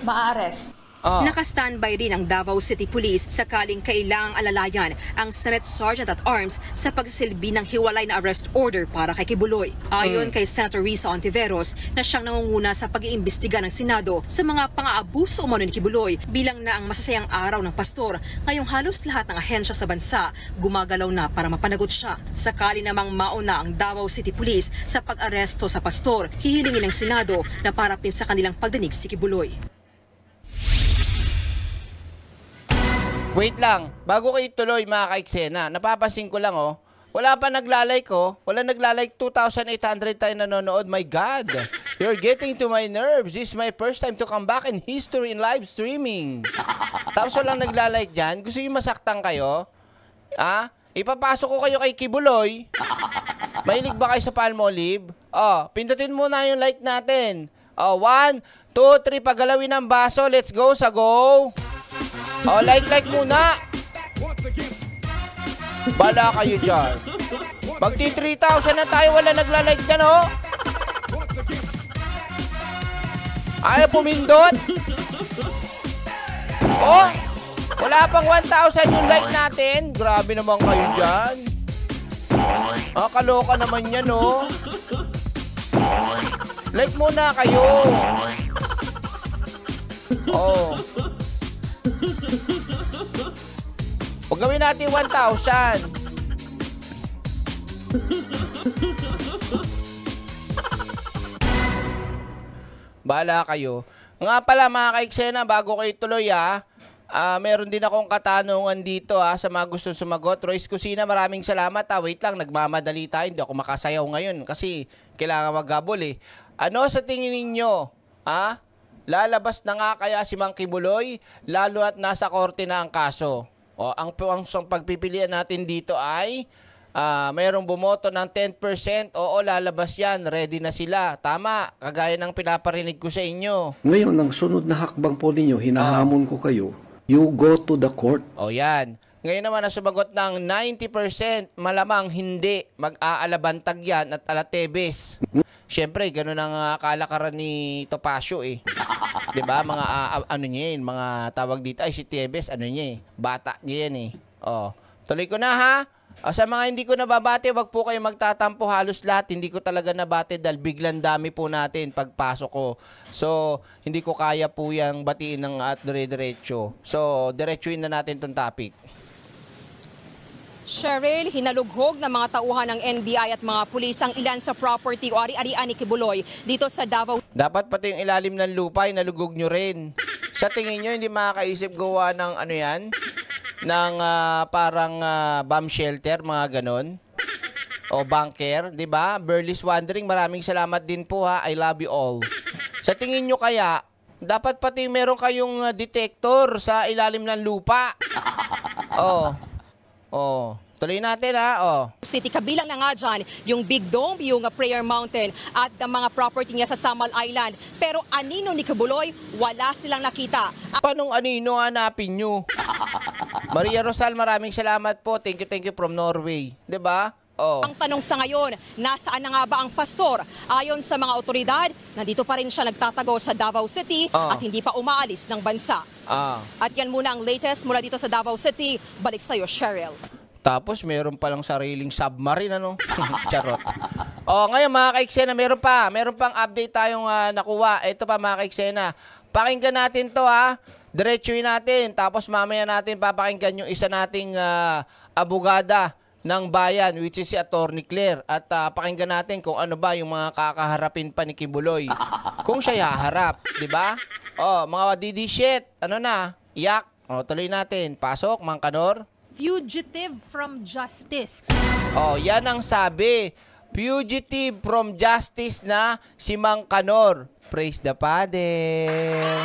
Speaker 7: ma-arrest. Ma, Oh. Naka-standby rin ang Davao City Police sakaling kailangang alalayan ang Senate Sergeant at Arms sa pagsilbi ng hiwalay na arrest order para kay Kibuloy. Ayon mm. kay Senator Risa Ontiveros na siyang nangunguna sa pag-iimbestiga ng Senado sa mga pang-aabuso umano ni Kibuloy bilang na ang masasayang araw ng pastor ngayong halos lahat ng ahensya sa bansa gumagalaw na para mapanagot siya. Sakali namang mauna ang Davao City Police sa pag-aresto sa pastor, hihilingin ng Senado na para sa kanilang pagdinig si Kibuloy.
Speaker 4: Wait lang, bago kayo tuloy mga kaiksena, napapasin ko lang oh, wala pa naglalike ko. Oh. Wala nagla-like, 2,800 tayo nanonood. My God. You're getting to my nerves. This is my first time to come back in history in live streaming. Tapos walang nagla-like dyan. Gusto yung masaktan kayo? Ha? Ipapasok ko kayo kay Kibuloy. Mahilig ba kayo sa palm olive? Oh, pindutin muna yung like natin. Oh, one, two, three. Pagalawin ang baso. Let's go sa go. Oh, like-like muna. Bala kayo dyan. Magti 3,000 na tayo. Wala nagla-like dyan, oh. Ayaw pumindot. Oh, wala pang 1,000 yung like natin. Grabe naman kayo dyan. Ah, kaloka naman yan, oh. Like muna kayo. Oh. Huwag gawin natin 1,000. Bahala kayo. Nga pala mga kaiksena, bago kayo tuloy ha, uh, ah, meron din akong katanungan dito ha, ah, sa mga gustong sumagot. Royce Kusina, maraming salamat ah. Wait lang, nagmamadali tayo. Hindi ako makasayaw ngayon kasi kailangan maghabol eh. Ano sa tingin ninyo? ha? Ah, Lalabas na nga kaya si Mang Buloy lalo at nasa korte na ang kaso. O, ang, ang, ang pagpipilian natin dito ay uh, mayroong bumoto ng 10%, oo, lalabas yan, ready na sila. Tama, kagaya ng pinaparinig ko sa inyo.
Speaker 3: Ngayon, ang sunod na hakbang po ninyo, hinahamon uh, ko kayo, you go to the court. O yan,
Speaker 4: ngayon naman, nasumagot ng 90%, malamang hindi mag-aalabantag yan at alatebes. Siyempre, ganun ang uh, kalakaran ni Topacio eh. 'Di ba? Mga uh, ano niya 'yan, mga tawag dito ay si Tebes, ano niya eh. Bata niya 'yan eh. Oh. Tuloy ko na ha. O, sa mga hindi ko nababate, wag po kayo magtatampo halos lahat. Hindi ko talaga nabate dahil biglang dami po natin pagpasok ko. So, hindi ko kaya po yung batiin ng at dire-diretso. So, diretsuin na natin tong topic.
Speaker 7: Cheryl, hinalughog ng mga tauhan ng NBI at mga pulis ang ilan sa property o ari-arian ni Kibuloy dito sa Davao.
Speaker 4: Dapat pati yung ilalim ng lupa, hinalugog nyo rin. Sa tingin nyo, hindi makakaisip gawa ng ano yan? ng uh, parang uh, bomb shelter, mga ganon. O bunker, di ba? Burley's Wandering, maraming salamat din po ha. I love you all. Sa tingin nyo kaya, dapat pati meron kayong ah, detector sa ilalim ng lupa. Oh. Oh. Tuloy natin ha, ah, oh. City, kabilang na nga dyan, yung Big
Speaker 7: Dome, yung Prayer Mountain at ang mga property niya sa Samal Island. Pero anino ni Kabuloy,
Speaker 4: wala silang nakita. Paanong anino hanapin nyo? Maria Rosal, maraming salamat po. Thank you, thank you from Norway. ba? Diba? Oh. Ang tanong sa ngayon,
Speaker 7: nasaan na nga ba ang pastor? Ayon sa mga otoridad, nandito pa rin siya nagtatago sa Davao City oh. at hindi pa umaalis ng bansa. Ah. At yan muna ang latest mula dito sa Davao City.
Speaker 4: Balik sa'yo, Cheryl. Tapos meron palang sariling submarine, ano? Charot. oh, ngayon mga kaiksena, meron pa. Meron pang update tayong uh, nakuha. Ito pa mga kaiksena. Pakinggan natin to ha. Ah. Diretsuin natin. Tapos mamaya natin papakinggan yung isa nating uh, abogada ng bayan which is si Attorney Claire at uh, pakinggan natin kung ano ba yung mga kakaharapin pa ni Kibuloy kung siya yaharap, 'di ba? Oh, mga didi shit, ano na? Yak. Oh, tuloy natin. Pasok, Mang Kanor. Fugitive from justice. Oh, yan ang sabi. Fugitive from justice na si Mang Kanor. Praise the Father.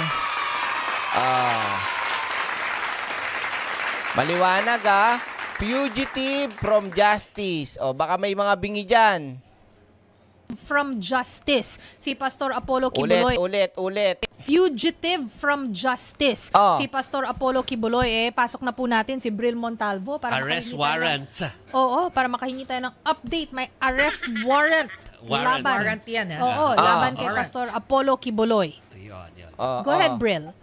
Speaker 4: Ah. Maliwanag ah. Fugitive from justice. O, baka may mga bingi dyan. From justice. Si Pastor Apollo Kibuloy. Ulit, ulit, ulit.
Speaker 7: Fugitive from justice. Oh. Si Pastor Apollo Kibuloy. Eh, pasok na po natin si Bril Montalvo. Para arrest warrant. Ng, oh, para makahingi tayo ng update. May arrest
Speaker 6: warrant.
Speaker 9: warrant. Laban. Warrant yan. Eh. Oo, oh. laban kay ah.
Speaker 1: Pastor
Speaker 6: Apollo Kibuloy. Yun,
Speaker 1: yun. Oh, ah, Go oh. ahead, Bril.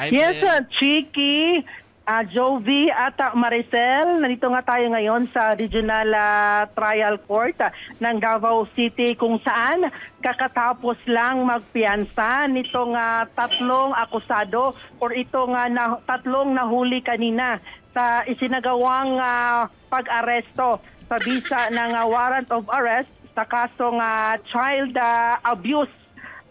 Speaker 6: Hi, yes, Bril. cheeky. Uh, Jovi at uh, Maricel, nandito nga tayo ngayon sa Regional uh, Trial Court uh, ng Davao City kung saan kakatapos lang magpiansa nitong uh, tatlong akusado or itong uh, na, tatlong nahuli kanina sa isinagawang uh, pag-aresto sa bisa ng uh, warrant of arrest sa kasong uh, child uh, abuse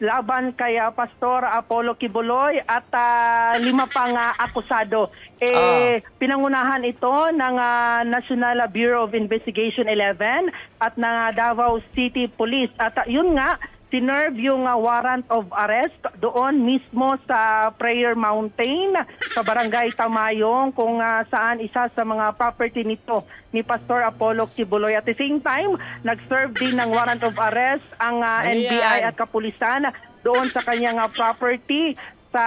Speaker 6: laban kay uh, Pastor Apollo Kibuloy at uh, lima pang uh, akusado. Eh, ah. pinangunahan ito ng uh, National Bureau of Investigation 11 at ng uh, Davao City Police. At uh, yun nga, sinerve yung uh, warrant of arrest doon mismo sa Prayer Mountain sa Barangay Tamayong kung uh, saan isa sa mga property nito ni Pastor Apollo Kibuloy. At the same time, nag-serve din ng warrant of arrest ang uh, ah, NBI ano at kapulisan doon sa kanyang uh, property sa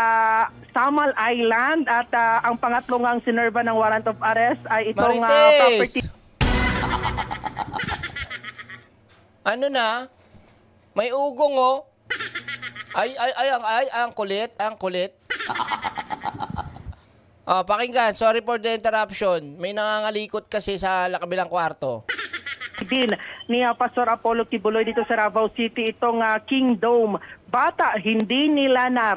Speaker 6: Samal Island at uh, ang pangatlong ang sinerba ng
Speaker 4: warrant of arrest ay
Speaker 6: itong uh, property.
Speaker 4: ano na? May ugong, oh. Ay, ay, ay, ang, ay, ang kulit, ang kulit. oh, pakinggan, sorry for the interruption. May nangangalikot kasi sa lakabilang kwarto. Din ni
Speaker 6: Pastor Apollo Kibuloy dito sa Davao City itong uh, ah, King Dome. Bata, hindi nila na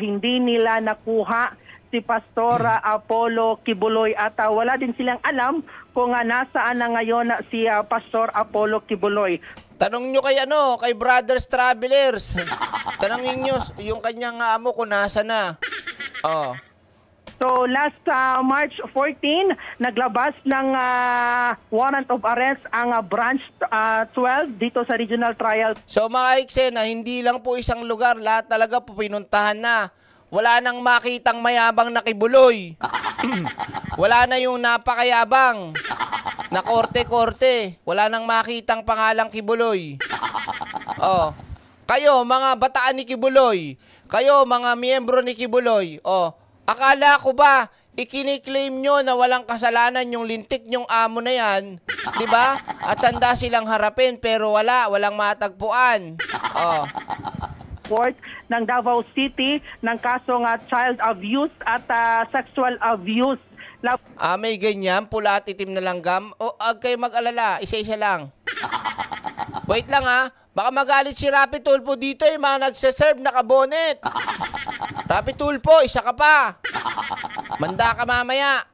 Speaker 6: hindi nila nakuha si Pastora hmm. Apollo Kibuloy at uh, wala din silang alam kung uh, nasaan na ngayon si uh, Pastor Apollo
Speaker 4: Kibuloy. Tanong nyo kay ano, kay Brothers Travelers. Tanongin nyo yung kanyang amo kung nasa na. Oh. So last uh, March
Speaker 6: 14, naglabas ng uh, warrant of arrest ang uh, branch uh,
Speaker 4: 12 dito sa regional trial. So mga Iksen, hindi lang po isang lugar, lahat talaga po pinuntahan na. Wala nang makitang mayabang na kibuloy. Wala na yung napakayabang na korte-korte. Wala nang makitang pangalang kibuloy. Oh. Kayo, mga bataan ni Kibuloy. Kayo, mga miyembro ni Kibuloy. Oh. Akala ko ba ikiniklaim nyo na walang kasalanan yung lintik nyong amo na yan, di ba? At handa silang harapin pero wala, walang matagpuan. Oh report ng Davao City ng kasong uh, child abuse at uh, sexual abuse. Lab- ah, may ganyan, pula at itim na langgam. O, huwag kayo mag-alala, isa-isa lang. Wait lang ha, ah. baka magalit si Rapi Tulpo dito yung eh. mga nagseserve na kabonet. Rapi Tulpo, isa ka pa. Manda ka mamaya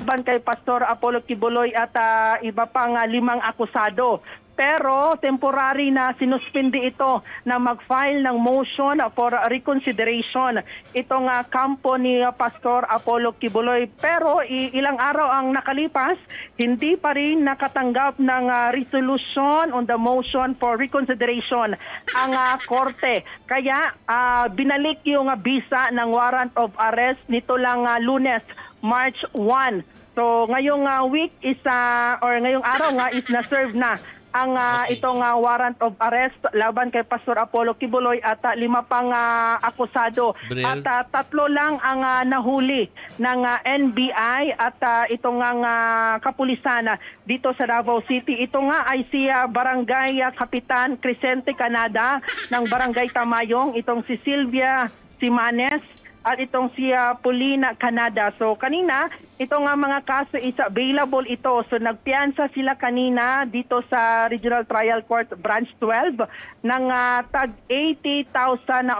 Speaker 6: laban kay Pastor Apollo Kibuloy at uh, iba pang uh, limang akusado pero temporary na sinuspindi ito na mag-file ng motion for reconsideration itong uh, kampo ni Pastor Apollo Kibuloy. Pero ilang araw ang nakalipas, hindi pa rin nakatanggap ng uh, resolution on the motion for reconsideration ang uh, korte. Kaya uh, binalik yung uh, visa ng warrant of arrest nito lang uh, lunes March 1. So ngayong uh, week is uh, or ngayong araw nga is na-serve na ang uh, okay. itong uh, warrant of arrest laban kay Pastor Apollo Kibuloy at uh, lima pang uh, akusado Bril. at uh, tatlo lang ang uh, nahuli ng uh, NBI at uh, itong ang uh, kapulisan dito sa Davao City ito nga ay si uh, Barangay uh, Kapitan Crescente Canada ng Barangay Tamayong itong si Sylvia Simanes at itong si uh, ah, Polina Canada. So kanina, ito nga mga kaso is available ito. So nagpiansa sila kanina dito sa Regional Trial Court Branch 12 ng uh, tag 80,000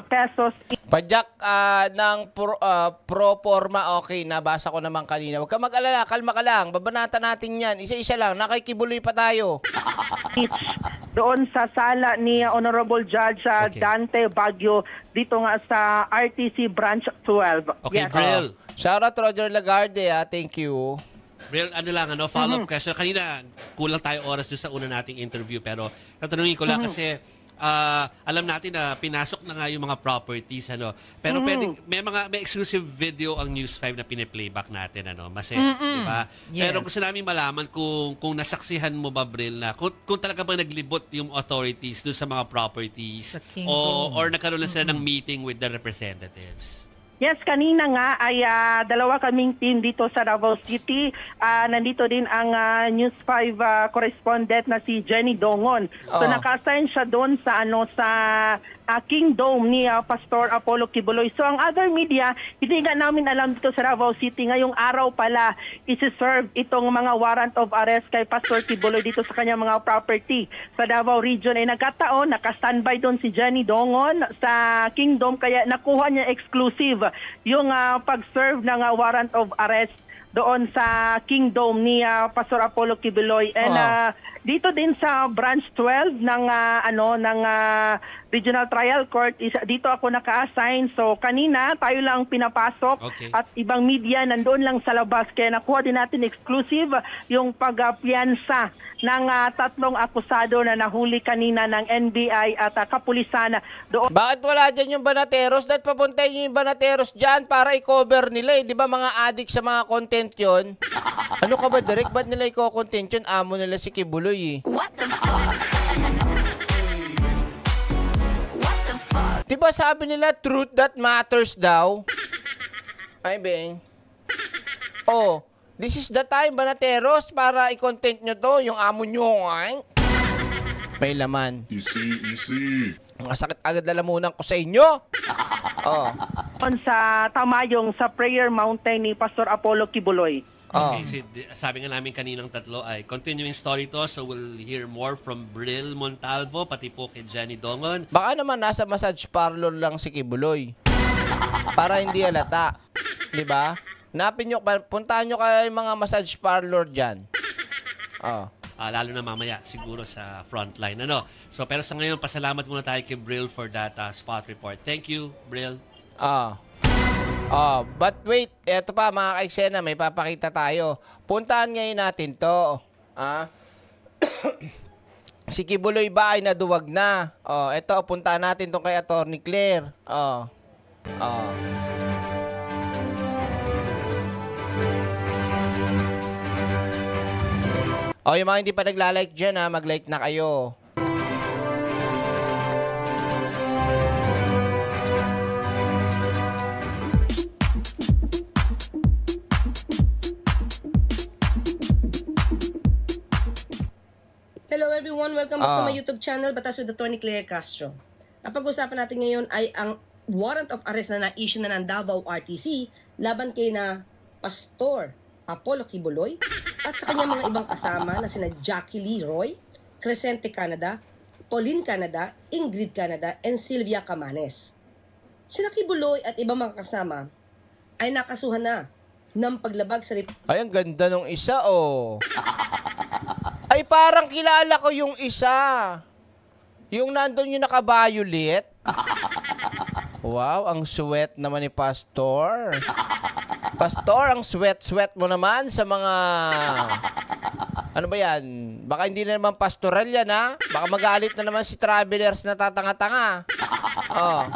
Speaker 4: pesos. Pajak uh, ah, ng pro, uh, pro forma, okay, nabasa ko naman kanina. Huwag ka mag-alala, kalma ka lang, babanatan natin yan. Isa-isa lang, nakikibuloy pa tayo.
Speaker 6: doon sa sala ni Honorable Judge uh, okay. Dante Baggio
Speaker 4: dito nga sa RTC Branch 12. Okay, yes. Brill. Uh, oh. shout out Roger Lagarde, ah. thank you.
Speaker 9: Brill, ano lang, ano, follow-up mm-hmm. question. Kanina, kulang tayo oras doon sa una nating interview pero tatanungin ko lang mm-hmm. kasi uh, alam natin na pinasok na nga yung mga properties ano. Pero mm. pwedeng may mga may exclusive video ang News 5 na pine-playback natin ano. Mas di ba? Yes. Pero gusto namin malaman kung kung nasaksihan mo ba Bril na kung, kung talaga bang naglibot yung authorities do sa mga properties sa o or nagkaroon lang sila mm-hmm. ng meeting with the representatives.
Speaker 6: Yes, kanina nga ay uh, dalawa kaming team dito sa Davao City. Uh, nandito din ang uh, News 5 uh, correspondent na si Jenny Dongon. So uh naka-assign siya doon sa ano sa uh, Kingdom ni uh, Pastor Apollo Kibuloy. So ang other media, hindi nga namin alam dito sa Davao City. Ngayong araw pala, isi-serve itong mga warrant of arrest kay Pastor Kibuloy dito sa kanyang mga property sa Davao Region. Ay eh, nagkataon, nakastandby doon si Jenny Dongon sa Kingdom kaya nakuha niya exclusive yung uh, pag-serve ng uh, warrant of arrest doon sa Kingdom ni uh, Pastor Apollo Kibuloy. And uh, uh dito din sa branch 12 ng uh, ano ng uh, Regional Trial Court is dito ako naka-assign. So kanina tayo lang pinapasok okay. at ibang media nandoon lang sa labas kaya nakuha din natin exclusive yung pagpiyansa ng uh, tatlong
Speaker 4: akusado na nahuli kanina ng NBI at uh, kapulisan doon. Bakit wala diyan yung banateros? Dapat papuntahin yung banateros diyan para i-cover nila, eh. 'di ba mga adik sa mga content 'yon? ano ka ba, direct ba nila i-content 'yon? Amo nila si Kibulo tuloy eh. What the fuck? What Diba sabi nila, truth that matters daw? Ay, Beng. Oh, this is the time, Banateros, para i-content nyo to, yung amo nyo, ay. May laman. Easy, easy. sakit agad lalamunan ko sa inyo. oh. Sa Tamayong, sa Prayer Mountain ni Pastor Apollo Kibuloy.
Speaker 6: Oh. Okay, si,
Speaker 9: sabi nga namin kaninang tatlo ay continuing story to, so we'll hear more from Bril Montalvo, pati po kay Jenny Dongon.
Speaker 4: Baka naman nasa massage parlor lang si Kibuloy. Para hindi alata. Di ba? Napin nyo, puntahan nyo kayo yung mga massage parlor dyan. Oh.
Speaker 9: Uh, lalo na mamaya siguro sa frontline. Ano? So, pero sa ngayon, pasalamat muna tayo kay Brill for that uh, spot report. Thank
Speaker 4: you, Brill. Ah. Oh. Oh, but wait, eto pa mga kaeksena, may papakita tayo. Puntaan ngayon natin to. Ah? si Kibuloy ba ay naduwag na? Oh, eto, puntahan natin tong kay Attorney Claire. Oh. Oh. Oh, yung mga hindi pa nagla-like dyan ha, mag-like na kayo.
Speaker 10: everyone. Welcome back uh, to my ah. YouTube channel, Batas with Attorney Claire Castro. Ang pag-usapan natin ngayon ay ang warrant of arrest na na-issue na ng Davao RTC laban kay na Pastor Apollo Kibuloy at sa kanyang mga ibang kasama na sina Jackie Lee Roy, Crescente Canada, Pauline Canada, Ingrid Canada, and Sylvia Camanes. Sina Kibuloy at ibang mga kasama ay nakasuhan na ng paglabag sa...
Speaker 4: Ay, ang ganda nung isa, oh! Ay parang kilala ko yung isa. Yung nandun yung nakabayulit. Wow, ang sweat naman ni Pastor. Pastor, ang sweat-sweat mo naman sa mga... Ano ba yan? Baka hindi na naman pastoral yan, ha? Baka magalit na naman si travelers na tatanga-tanga. Oh.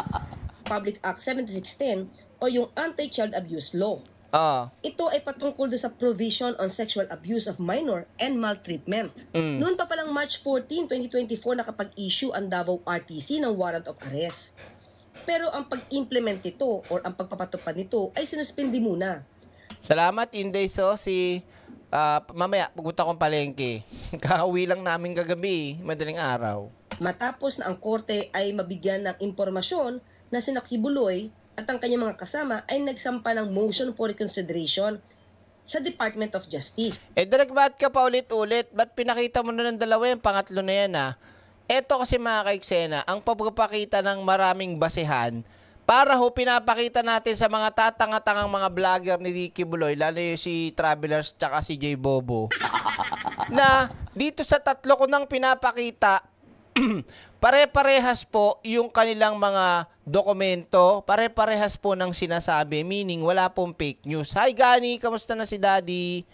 Speaker 4: Public Act 7016 o yung Anti-Child Abuse Law. Uh. Ito ay patungkol
Speaker 10: sa provision on sexual abuse of minor and maltreatment. Mm. Noon pa palang March 14, 2024 nakapag-issue ang Davao RTC ng warrant of arrest. Pero ang pag-implement nito or ang pagpapatupad nito ay sinuspindi muna.
Speaker 4: Salamat, Inday So. Si, uh, ah, mamaya, pugunta kong palengke. Kakauwi lang namin kagabi, madaling araw. Matapos na ang korte ay mabigyan ng impormasyon na si
Speaker 10: Nakibuloy at ang kanyang mga kasama ay nagsampa ng motion for reconsideration
Speaker 4: sa Department of Justice. Eh, Direk, ba't ka pa ulit-ulit? Ba't pinakita mo na ng dalawa yung pangatlo na yan, ha? Ah? Ito kasi mga kaiksena, ang pagpapakita ng maraming basehan para ho pinapakita natin sa mga tatanga-tangang mga vlogger ni Ricky Buloy, lalo yung si Travelers tsaka si J. Bobo, na dito sa tatlo ko nang pinapakita, Pare-parehas po yung kanilang mga dokumento, pare-parehas po ng sinasabi, meaning wala pong fake news. Hi Gani, kamusta na si Daddy?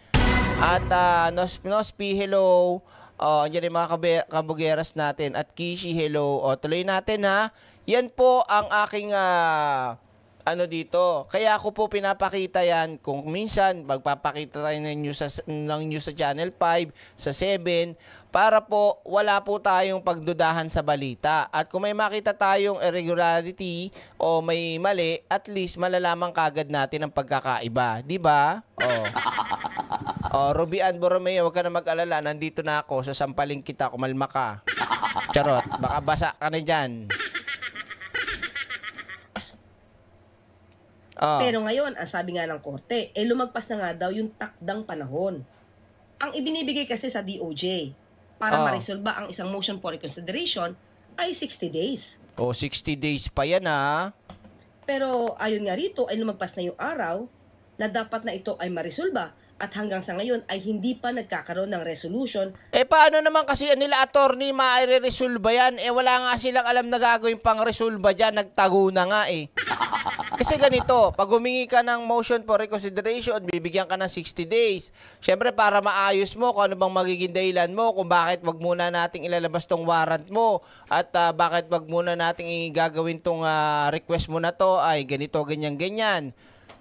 Speaker 4: At uh, ah, Nospi, Nospi, hello. Oh, yan yung mga kabugeras natin. At Kishi, hello. O, oh, tuloy natin ha. Yan po ang aking uh, ano dito. Kaya ako po pinapakita yan kung minsan magpapakita tayo ng news sa, ng news sa Channel 5, sa 7, para po wala po tayong pagdudahan sa balita. At kung may makita tayong irregularity o may mali, at least malalaman kagad natin ang pagkakaiba. Di ba? Oh. oh, Ruby Ann Borromeo, huwag ka na mag-alala. Nandito na ako. Sasampaling kita. Kumalma ka. Charot. Baka basa ka na dyan. Ah. Pero
Speaker 10: ngayon, ang ah, sabi nga ng korte, eh lumagpas na nga daw yung takdang panahon. Ang ibinibigay kasi sa DOJ para ah. maresolba ang isang motion for reconsideration ay 60 days.
Speaker 4: O, oh, 60 days pa yan ha.
Speaker 10: Pero ayon nga rito ay lumagpas na yung araw na dapat na ito ay maresolba at hanggang sa ngayon ay hindi pa nagkakaroon ng resolution.
Speaker 4: Eh paano naman kasi nila attorney maire-resolve yan? Eh wala nga silang alam na gagawin pang resolve dyan, nagtago na nga eh. Kasi ganito, pag humingi ka ng motion for reconsideration, bibigyan ka ng 60 days. Siyempre, para maayos mo kung ano bang magiging dahilan mo, kung bakit wag muna nating ilalabas tong warrant mo, at uh, bakit wag muna nating gagawin tong uh, request mo na to, ay ganito, ganyan, ganyan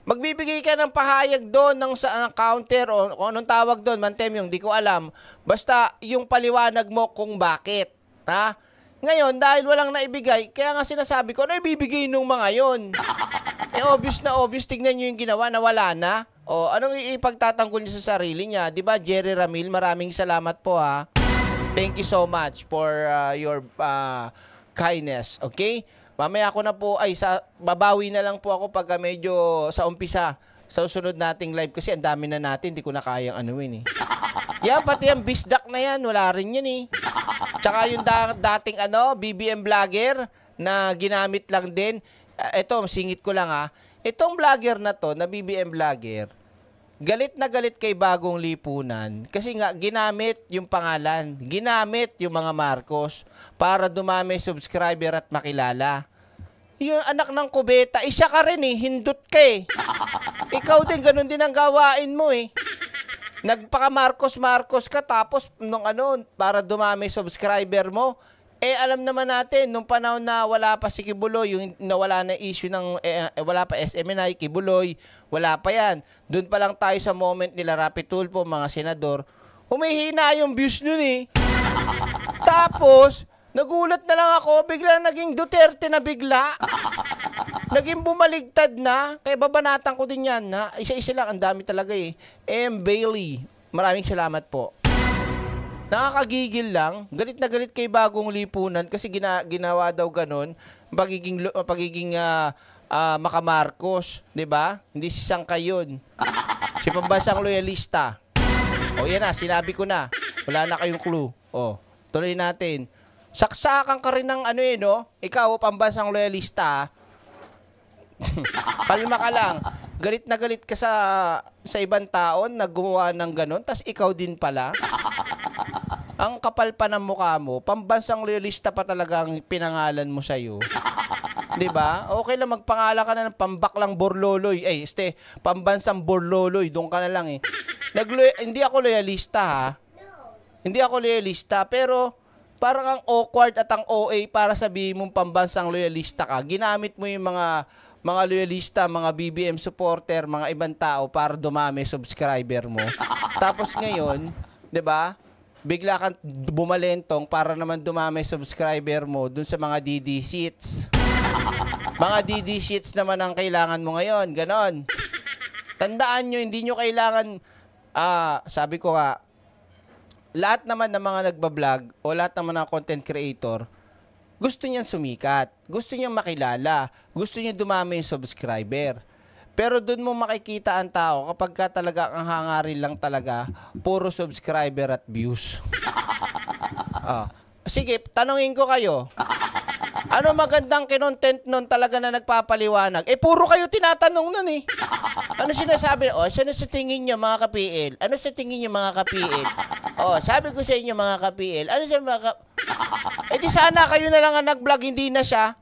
Speaker 4: magbibigay ka ng pahayag doon ng sa uh, counter o, o anong tawag doon, mantem yung di ko alam. Basta yung paliwanag mo kung bakit. Ha? Ngayon, dahil walang naibigay, kaya nga sinasabi ko, ano ibibigay nung mga yon? eh, obvious na obvious, tignan nyo yung ginawa na wala na. O, anong ipagtatanggol niya sa sarili niya? Di ba, Jerry Ramil, maraming salamat po ha. Thank you so much for uh, your uh, kindness, okay? Mamaya ako na po, ay, sa, babawi na lang po ako pagka medyo sa umpisa sa susunod nating live kasi ang dami na natin, hindi ko na kayang anuin eh. Yan, pati yung bisdak na yan, wala rin yan eh. Tsaka yung da- dating ano, BBM vlogger na ginamit lang din. Uh, singit ko lang ha. Ah. Itong vlogger na to, na BBM vlogger, galit na galit kay bagong lipunan kasi nga ginamit yung pangalan, ginamit yung mga Marcos para dumami subscriber at makilala yung anak ng kubeta, eh, isa ka rin eh, hindot ka eh. Ikaw din, ganun din ang gawain mo eh. Nagpaka Marcos Marcos ka tapos nung ano para dumami subscriber mo. Eh alam naman natin nung panahon na wala pa si Kibuloy, yung nawala na issue ng eh, eh wala pa SMNI, Kibuloy, wala pa 'yan. Doon pa lang tayo sa moment nila Rapi Tulpo, mga senador. Humihina yung views noon eh. tapos Nagulat na lang ako, bigla naging Duterte na bigla. naging bumaligtad na, kaya babanatan ko din yan na isa-isa lang, ang dami talaga eh. M. Bailey, maraming salamat po. Nakakagigil lang, galit na galit kay bagong lipunan kasi gina, ginawa daw ganun, pagiging, pagiging uh, ah, uh, ah, makamarkos, di ba? Hindi si Sangka yun. Si pambansang loyalista. O yan na, sinabi ko na. Wala na kayong clue. O, tuloy natin. Saksakan ka rin ng ano eh, no? Ikaw, pambansang loyalista. Ah. Kalma ka lang. Galit na galit ka sa sa ibang taon na gumawa ng ganun, tas ikaw din pala. Ang kapal pa ng mukha mo, pambansang loyalista pa talaga ang pinangalan mo sa'yo. 'Di ba? Okay lang magpangala ka na ng pambaklang borloloy. Eh, este, pambansang borloloy, doon ka na lang eh. Naglo- hindi ako loyalista ha. Hindi ako loyalista, pero parang ang awkward at ang OA para sabihin mong pambansang loyalista ka. Ginamit mo yung mga mga loyalista, mga BBM supporter, mga ibang tao para dumami subscriber mo. Tapos ngayon, 'di ba? Bigla kang bumalentong para naman dumami subscriber mo dun sa mga DD sheets. Mga DD sheets naman ang kailangan mo ngayon, ganon. Tandaan nyo, hindi nyo kailangan, ah, sabi ko nga, lahat naman ng mga nagbablog o lahat naman ng content creator, gusto niyang sumikat, gusto niyang makilala, gusto niya dumami yung subscriber. Pero doon mo makikita ang tao kapag ka talaga ang hangarin lang talaga, puro subscriber at views. oh. Sige, tanongin ko kayo. Ano magandang kinontent nun talaga na nagpapaliwanag? Eh, puro kayo tinatanong nun eh. Ano sinasabi? O, oh, ano sa tingin nyo mga ka-PL? Ano sa tingin nyo mga ka-PL? O, oh, sabi ko sa inyo mga ka-PL, ano sa mga ka... Eh di sana kayo na lang ang nag-vlog, hindi na siya.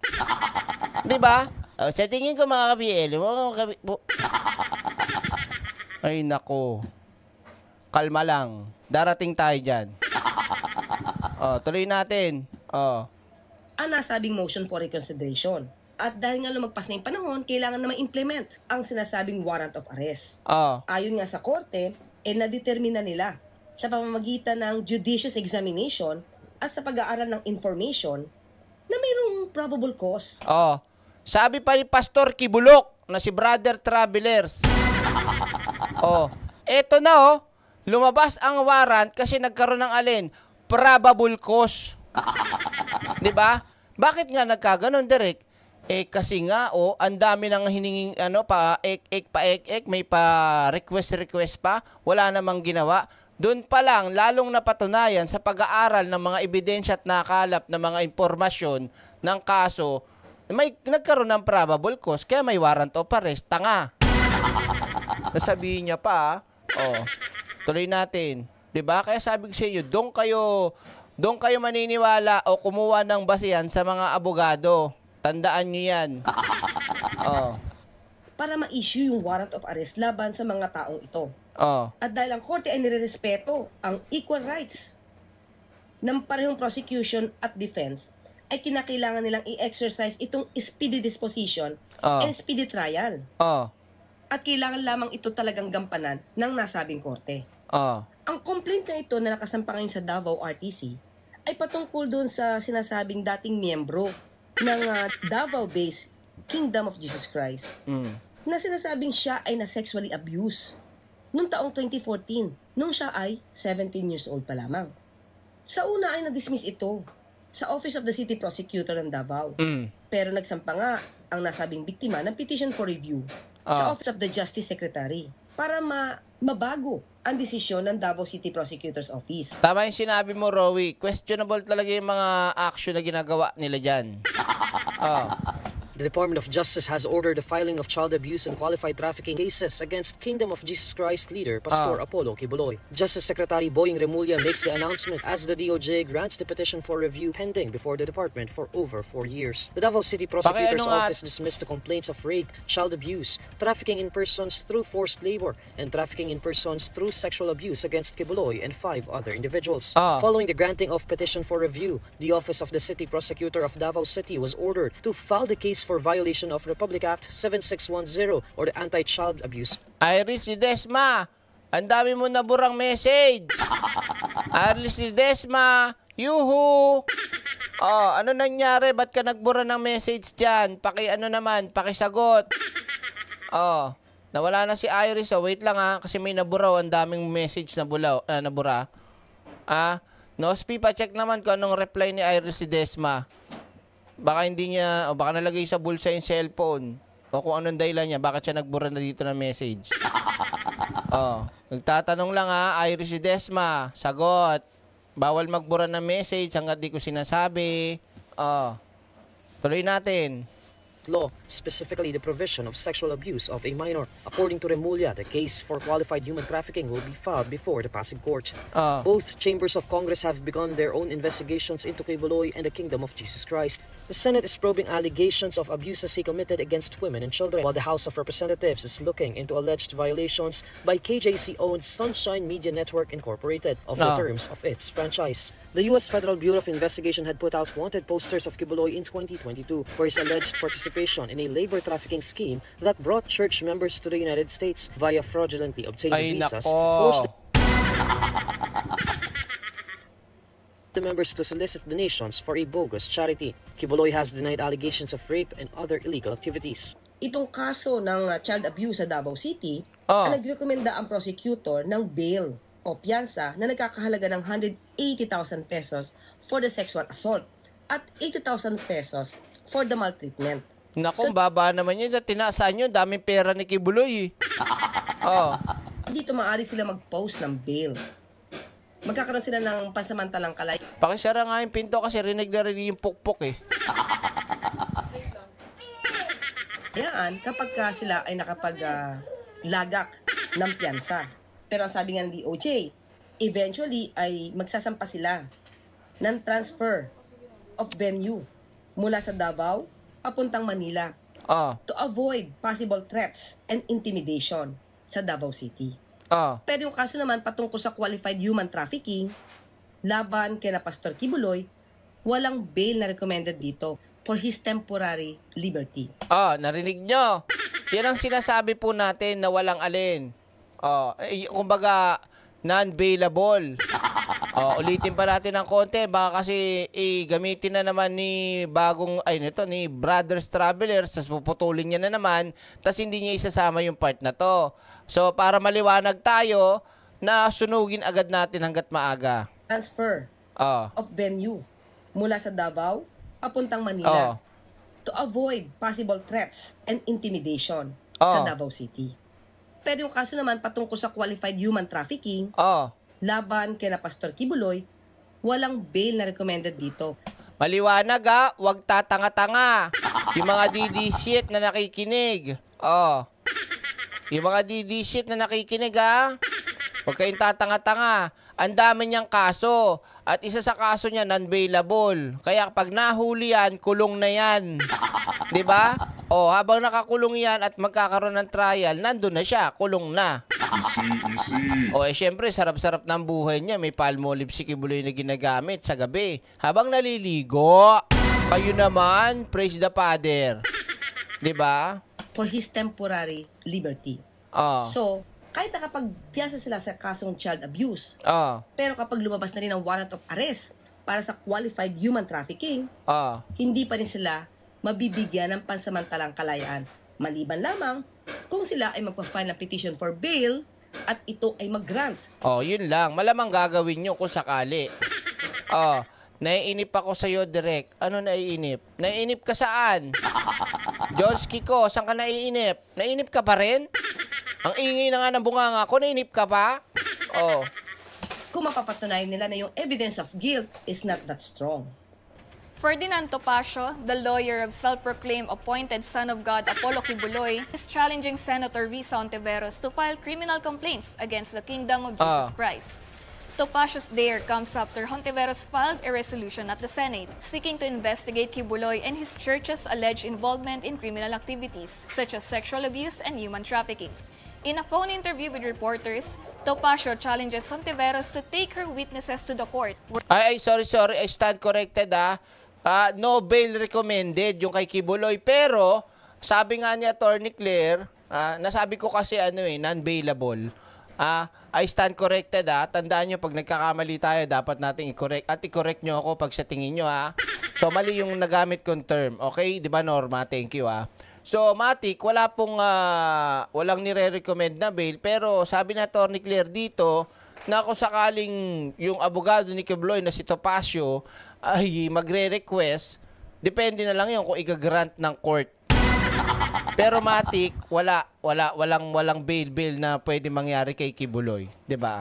Speaker 4: Di ba? O, oh, sa tingin ko mga ka-PL, mga ka Ay, nako. Kalma lang. Darating tayo dyan. O, oh, tuloy natin. O. Oh ang nasabing motion for reconsideration. At dahil nga lumagpas
Speaker 10: na yung panahon, kailangan na ma-implement ang sinasabing warrant of arrest. Oh. Ayon nga sa korte, eh nadetermina nila sa pamamagitan ng judicious examination at sa pag-aaral ng information na mayroong probable cause.
Speaker 4: Oh. Sabi pa ni Pastor Kibulok na si Brother Travelers. oh. Eto na oh. Lumabas ang warrant kasi nagkaroon ng alin? Probable cause. 'Di ba? Bakit nga nagkaganon, Direk? Eh kasi nga oh, ang dami nang hininging ano pa ek ek pa ek ek may pa request request pa, wala namang ginawa. Doon pa lang lalong napatunayan sa pag-aaral ng mga ebidensya at nakalap ng mga impormasyon ng kaso, may nagkaroon ng probable cause kaya may warrant of arrest. Tanga. Nasabihin niya pa, oh. Tuloy natin. 'Di ba? Kaya sabi ko sa inyo, doon kayo doon kayo maniniwala o kumuha ng basihan sa mga abogado. Tandaan nyo yan.
Speaker 1: oh.
Speaker 10: Para ma-issue yung warrant of arrest laban sa mga taong ito. Oh. At dahil ang korte ay nirerespeto ang equal rights ng parehong prosecution at defense, ay kinakailangan nilang i-exercise itong speedy disposition oh. and speedy trial. Oh. At kailangan lamang ito talagang gampanan ng nasabing korte. Oh. Ang complaint na ito na nakasampa ngayon sa Davao RTC ay patungkol doon sa sinasabing dating miyembro ng uh, davao Base Kingdom of Jesus Christ mm. na sinasabing siya ay na-sexually abuse noong taong 2014 nung siya ay 17 years old pa lamang. Sa una ay na-dismiss ito sa Office of the City Prosecutor ng Davao. Mm. Pero nagsampa nga ang nasabing
Speaker 4: biktima ng petition for review
Speaker 10: ah. sa Office of the Justice Secretary para ma mabago ang desisyon ng Davao City Prosecutor's Office.
Speaker 4: Tama yung sinabi mo, Rowie. Questionable talaga yung mga action na ginagawa nila dyan. oh. The Department of Justice
Speaker 11: has ordered the filing of child abuse and qualified trafficking cases against Kingdom of Jesus Christ leader Pastor uh. Apollo Kibuloy. Justice Secretary Boying Remulla makes the announcement as the DOJ grants the petition for review pending before the department for over four years. The Davao City Prosecutor's Office dismissed the complaints of rape, child abuse, trafficking in persons through forced labor, and trafficking in persons through sexual abuse against Kibuloy and five other individuals. Uh. Following the granting of petition for review, the Office of the City Prosecutor of Davao City was ordered to file the case for violation of
Speaker 4: Republic Act 7610 or the Anti-Child Abuse. Iris Desma, ang dami mo na burang message. Iris Desma, yuhu. Oh, ano nangyari? Ba't ka nagbura ng message dyan? Paki ano naman, pakisagot. Oh, nawala na si Iris. Oh, wait lang ha, ah. kasi may naburaw. Oh. Ang daming message na bulaw, uh, ah, nabura. Ah, Nospi, pa-check naman kung anong reply ni Iris si Desma. Baka hindi niya, o baka nalagay sa bulsa yung cellphone. O kung anong dahilan niya, bakit siya nagbura na dito ng message. oh, nagtatanong lang ha, ah, Iris Desma, sagot. Bawal magbura ng message hanggat di ko sinasabi. Oh, tuloy natin. law,
Speaker 11: specifically the provision of sexual abuse of a minor. According to Remulla, the case for qualified human trafficking will be filed before the passing Court. Uh. Both chambers of Congress have begun their own investigations into Quiboloy and the Kingdom of Jesus Christ. The Senate is probing allegations of abuses he committed against women and children, while the House of Representatives is looking into alleged violations by KJC-owned Sunshine Media Network Incorporated of uh. the ah. terms of its franchise. The U.S. Federal Bureau of Investigation had put out wanted posters of Kibuloy in 2022 for his alleged participation in a labor trafficking scheme that brought church members to the United States via fraudulently obtained Ay, visas, forced the members to solicit donations for a bogus charity. Kibuloy has denied allegations of rape and other illegal activities. Itong kaso ng uh, child abuse sa Davao City,
Speaker 10: oh. ang nagrekomenda ang prosecutor ng bail o piyansa na nagkakahalaga ng 180,000 pesos for the sexual assault at 80,000 pesos for the maltreatment.
Speaker 4: Nako, so, baba naman yun. Tinasaan yun. Daming pera ni Kibuloy. oh. Dito maaari sila mag-post ng bail. Magkakaroon sila ng pansamantalang kalay. Pakisara nga yung pinto kasi rinig na rin yung pukpok eh.
Speaker 10: Yan, kapag sila ay nakapag uh, lagak ng piyansa. Pero ang sabi ng DOJ, eventually ay magsasampa sila ng transfer of venue mula sa Davao papuntang Manila uh. to avoid possible threats and intimidation sa Davao City. Uh. Pero yung kaso naman patungkol sa qualified human trafficking laban kay na Pastor Kibuloy, walang bail na recommended dito for his temporary liberty.
Speaker 1: Ah, oh,
Speaker 4: narinig nyo. Yan ang sinasabi po natin na walang alin. Oh, eh, kumbaga non-bailable. oh, ulitin pa natin ng konti baka kasi eh, gamitin na naman ni bagong ay nito ni Brothers Travelers tapos puputulin niya na naman tapos hindi niya isasama yung part na to. So para maliwanag tayo na sunugin agad natin hanggat maaga.
Speaker 10: Transfer oh. of venue mula sa Davao papuntang Manila oh. to avoid possible threats and intimidation oh. sa Davao City. Pero yung kaso naman patungkol sa qualified human trafficking, oh. laban kay na Pastor Kibuloy, walang bail na recommended
Speaker 4: dito. Maliwanag ha, ah. huwag tatanga-tanga. Yung mga DD shit na nakikinig. Oh. Yung mga DD shit na nakikinig ha, ah. huwag kayong tatanga-tanga. Ang dami niyang kaso. At isa sa kaso niya, non-bailable. Kaya pag nahuli yan, kulong na yan. ba? Diba? O, habang nakakulong yan at magkakaroon ng trial, nandun na siya, kulong na.
Speaker 8: Easy, easy.
Speaker 4: O, eh, syempre, sarap-sarap ng buhay niya. May palmolive si Kibuloy na ginagamit sa gabi. Habang naliligo, kayo naman, praise the Father. ba? Diba? For his temporary
Speaker 1: liberty. Oh. So,
Speaker 10: kahit nakapagpiyasa sila sa kasong child abuse, oh. pero kapag lumabas na rin ang warrant of arrest para sa qualified human trafficking, oh. hindi pa rin sila mabibigyan ng pansamantalang kalayaan, maliban lamang kung sila ay magpa-file ng petition for bail at ito ay
Speaker 4: mag-grant. Oh, yun lang. Malamang gagawin nyo kung sakali. oh, naiinip ako sa iyo, Direk. Ano naiinip? Naiinip ka saan? George Kiko, saan ka naiinip? Naiinip ka pa rin? Ang ingay na nga ng bunganga ko, naiinip ka pa? Oh. Kung mapapatunayan nila na yung evidence of guilt is not that strong.
Speaker 12: Ferdinand Topacio, the lawyer of self-proclaimed appointed Son of God Apollo Kibuloy, is challenging Senator Risa Ontiveros to file criminal complaints against the Kingdom of Jesus uh. Christ. Topacio's dare comes after Ontiveros filed a resolution at the Senate seeking to investigate Kibuloy and his church's alleged involvement in criminal activities such as sexual abuse and human trafficking. In a phone interview with reporters, Topacio challenges Ontiveros to take her witnesses to the court.
Speaker 4: Ay, ay, sorry, sorry. I stand corrected, ah. uh, ah, no bail recommended yung kay Kibuloy. Pero, sabi nga ni Attorney Claire, uh, nasabi ko kasi ano eh, non-bailable. Uh, I stand corrected ha. Tandaan nyo, pag nagkakamali tayo, dapat natin i-correct. At i-correct nyo ako pag sa tingin nyo ha. So, mali yung nagamit kong term. Okay? Di ba, Norma? Thank you ha. So, Matik, wala pong, uh, walang nire-recommend na bail. Pero sabi na Attorney Claire dito, na kung sakaling yung abogado ni Kebloy na si Topacio ay magre-request, depende na lang yun kung i-grant ng court. Pero matik, wala, wala, walang, walang bail bill na pwede mangyari kay Kibuloy. ba? Diba?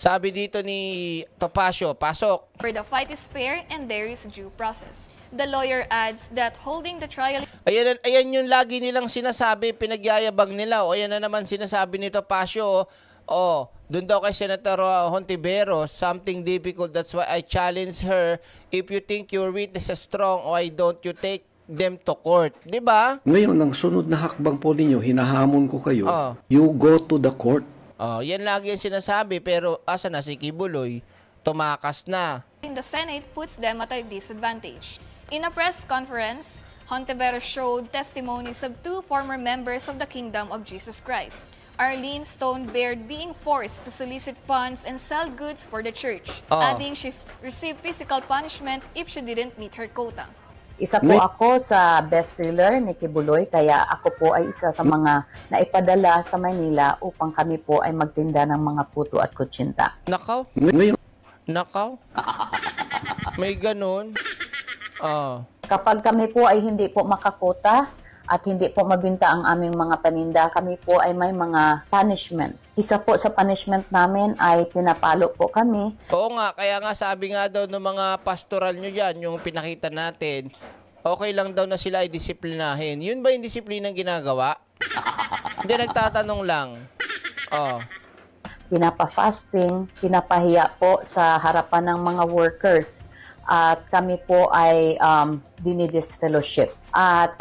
Speaker 4: Sabi dito ni Tapasio, pasok.
Speaker 12: For the fight is fair and there is due process. The lawyer adds that holding the trial...
Speaker 4: Ayan, ayan yung lagi nilang sinasabi, pinagyayabang nila. O ayan na naman sinasabi ni Tapasio, Oh, doon daw kay Senator uh, Hontiveros, something difficult. That's why I challenge her. If you think your witness is strong, why don't you take them to court, 'di ba? Ngayon
Speaker 3: ang sunod na hakbang po ninyo, hinahamon ko kayo. Oh. You go to the court. Oh, yan
Speaker 4: lagi ang sinasabi pero asa na si Kibuloy? Tumakas na.
Speaker 12: In The Senate puts them at a disadvantage. In a press conference, Hontiveros showed testimonies of two former members of the Kingdom of Jesus Christ Arlene Stonebeard being forced to solicit funds and sell goods for the church, oh. adding she received physical punishment if she didn't meet her quota.
Speaker 8: Isa po ako sa bestseller ni Kibuloy, kaya ako po ay isa sa mga naipadala sa Manila upang kami po ay magtinda ng mga puto at kutsinta. Nakaw? Nakaw? May ganun? Oh. Kapag kami po ay hindi po makakota, at hindi po mabinta ang aming mga paninda. Kami po ay may mga punishment. Isa po sa punishment namin ay pinapalo po kami.
Speaker 4: Oo nga, kaya nga sabi nga daw ng mga pastoral nyo dyan, yung pinakita natin, okay lang daw na sila ay disiplinahin. Yun ba yung disiplina ginagawa? hindi, nagtatanong lang. Oh
Speaker 8: pinapa-fasting, pinapahiya po sa harapan ng mga workers at kami po ay um, fellowship. At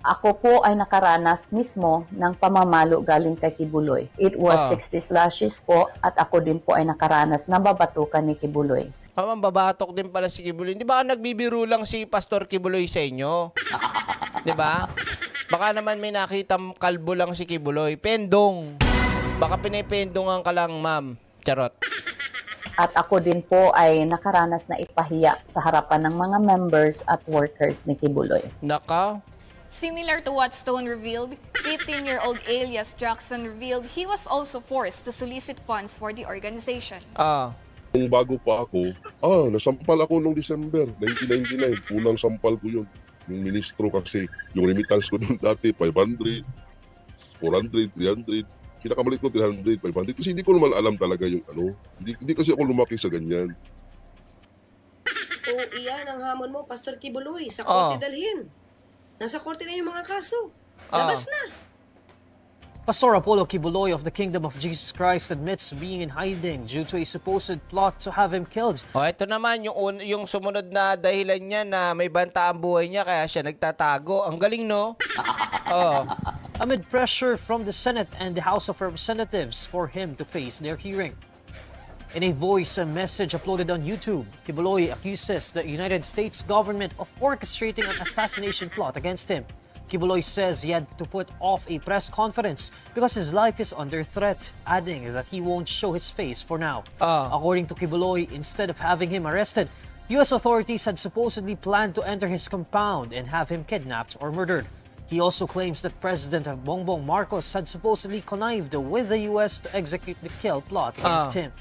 Speaker 8: ako po ay nakaranas mismo ng pamamalo galing kay Kibuloy. It was ah. 60 slashes po at ako din po ay nakaranas ng babatukan ni Kibuloy.
Speaker 4: Ah, oh, babatok din pala si Kibuloy. Di ba nagbibiro lang si Pastor Kibuloy sa inyo? 'Di ba? Baka naman may nakita kalbo lang si Kibuloy. Pendong. Baka pinipendongan ka
Speaker 8: lang, ma'am. Charot at ako din po ay nakaranas na ipahiya sa harapan ng mga members at workers ni Kibuloy. Naka,
Speaker 12: Similar to what Stone revealed, 15-year-old alias Jackson revealed he was also forced to solicit funds for the organization.
Speaker 7: ah, Nung bago pa ako, ah, nasampal ako nung December 1999. Unang sampal ko yun. Yung ministro kasi, yung remittance ko nun dati, 500, 400, 300. Kinakamalit ko 300, 500 kasi hindi ko naman alam talaga yung ano. Hindi, hindi kasi ako lumaki sa ganyan.
Speaker 10: Oo, oh, iyan ang hamon mo, Pastor Kibuloy. Sa ah. korte Oo. dalhin. Nasa korte na yung mga kaso.
Speaker 11: Oo. Labas ah. na. Pastor Apollo Kibuloy of the Kingdom of Jesus Christ admits
Speaker 4: being in hiding due to a supposed plot to have him killed. Oh, ito naman yung yung sumunod na dahilan niya na may banta ang buhay niya kaya siya nagtatago. Ang galing no? oh. Amid pressure from the Senate and the House of Representatives for him to face
Speaker 11: their hearing. In a voice and message uploaded on YouTube, Kibuloy accuses the United States government of orchestrating an assassination plot against him. Kibuloy says he had to put off a press conference because his life is under threat, adding that he won't show his face for now. Uh. According to Kibuloy, instead of having him arrested, U.S. authorities had supposedly planned to enter his compound and have him kidnapped or murdered. He also claims that President Bongbong Marcos had supposedly connived with the U.S. to execute the kill plot against uh. him.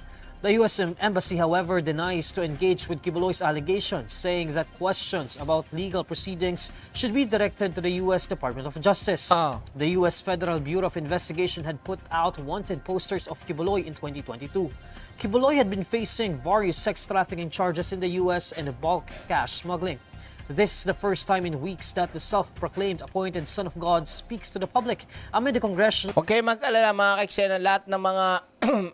Speaker 11: The U.S. Embassy, however, denies to engage with Kibuloy's allegations, saying that questions about legal proceedings should be directed to the U.S. Department of Justice. Oh. The U.S. Federal Bureau of Investigation had put out wanted posters of Kibuloy in 2022. Kibuloy had been facing various sex trafficking charges in the U.S. and bulk cash smuggling. This is the first time in weeks that the self-proclaimed appointed Son of
Speaker 4: God speaks to the public amid the congressional... Okay, mag-alala mga kaiksena, lahat ng mga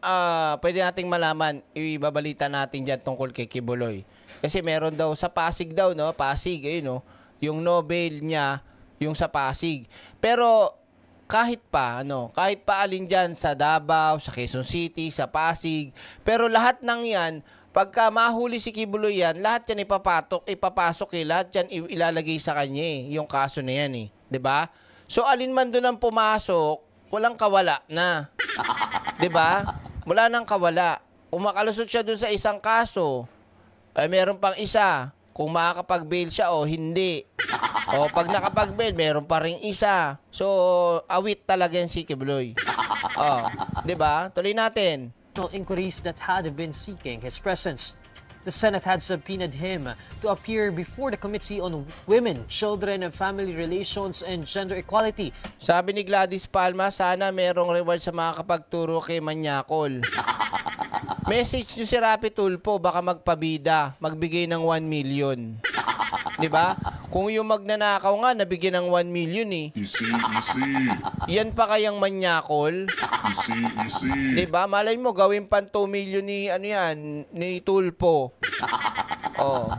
Speaker 4: uh, pwede nating malaman, ibabalita natin dyan tungkol kay Kibuloy. Kasi meron daw sa Pasig daw, no? Pasig, ayun, no? Yung Nobel niya, yung sa Pasig. Pero kahit pa ano, kahit pa alin diyan sa Davao, sa Quezon City, sa Pasig, pero lahat ng 'yan Pagka mahuli si Kibuloy yan, lahat yan ipapatok, ipapasok eh, lahat yan ilalagay sa kanya eh, yung kaso na yan eh. ba? Diba? So alin man doon ang pumasok, walang kawala na. ba? Diba? Wala nang kawala. Kung makalusot siya doon sa isang kaso, ay meron pang isa kung makakapag-bail siya o hindi. O pag nakapag-bail, meron pa ring isa. So, awit talaga yan si Kibloy. O, di ba? Tuloy natin internal inquiries that had been seeking his presence. The Senate had subpoenaed him to appear before the Committee on Women, Children and Family Relations and Gender Equality. Sabi ni Gladys Palma, sana merong reward sa mga kapagturo kay Manyakol. Message nyo si Rapi Tulpo, baka magpabida, magbigay ng 1 million. 'Di ba? Kung yung magnanakaw nga, nabigyan ng 1 million eh. Easy, easy. Yan pa kayang manyakol? Easy, easy. Diba? Malay mo, gawin pang 2 million ni, ano yan, ni Tulpo. oh.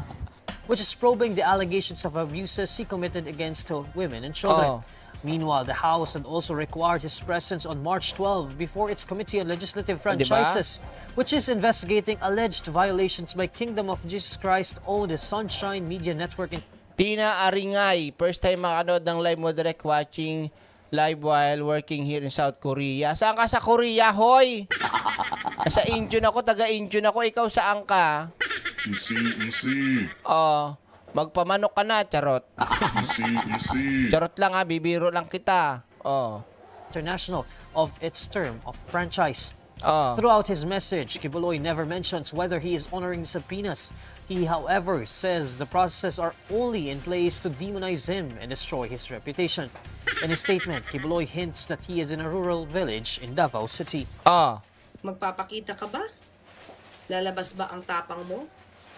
Speaker 4: Which is probing the allegations of abuses he committed against women and children. Oh.
Speaker 11: Meanwhile, the House had also required his presence on March 12 before its Committee on Legislative diba? Franchises, diba? which is investigating alleged violations by Kingdom of Jesus Christ-owned Sunshine Media Network
Speaker 4: Tina Aringay, first time makanood ng live mo direct watching live while working here in South Korea. Saan ka sa Korea, hoy? Sa Incheon ako, taga Incheon ako. Ikaw saan ka?
Speaker 1: isi. easy.
Speaker 4: Oh, magpamanok ka na, charot.
Speaker 1: Isi, isi. Charot
Speaker 4: lang ha, bibiro lang kita. Oh. International of its term of franchise. Oh.
Speaker 11: Throughout his message, Kibuloy never mentions whether he is honoring the subpoenas He, however, says the processes are only in place to demonize him and destroy his reputation. In his statement, Kibuloy hints that he is in a rural village in Davao City. Ah.
Speaker 10: Magpapakita ka ba? Lalabas ba ang tapang mo?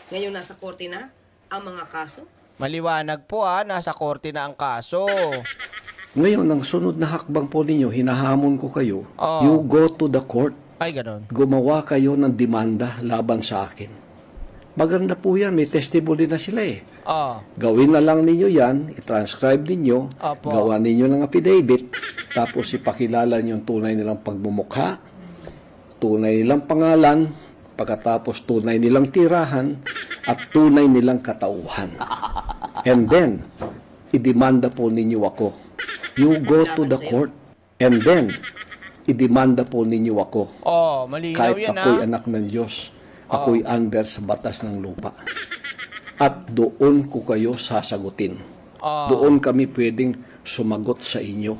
Speaker 10: Ngayon nasa korte na
Speaker 4: ang mga kaso? Maliwanag po ah, nasa korte na ang kaso.
Speaker 3: Ngayon, ang sunod na hakbang po ninyo, hinahamon ko kayo, oh. you go to the court. Ay, ganun. Gumawa kayo ng demanda laban sa akin. Maganda po yan, may testimony na sila eh. Ah. Gawin na lang ninyo yan, i-transcribe ninyo, Apo. gawa ninyo ng affidavit, tapos ipakilala niyo yung tunay nilang pagmumukha, tunay nilang pangalan, pagkatapos tunay nilang tirahan, at tunay nilang katauhan. And then, idemanda po ninyo ako. You go to the court. And then, idemanda po ninyo ako.
Speaker 1: Oh,
Speaker 4: malinaw yan Kahit yan ako'y ah.
Speaker 3: anak ng Diyos ako'y oh. under sa batas ng lupa. At doon ko kayo sasagutin. Ah. Doon kami pwedeng sumagot sa inyo.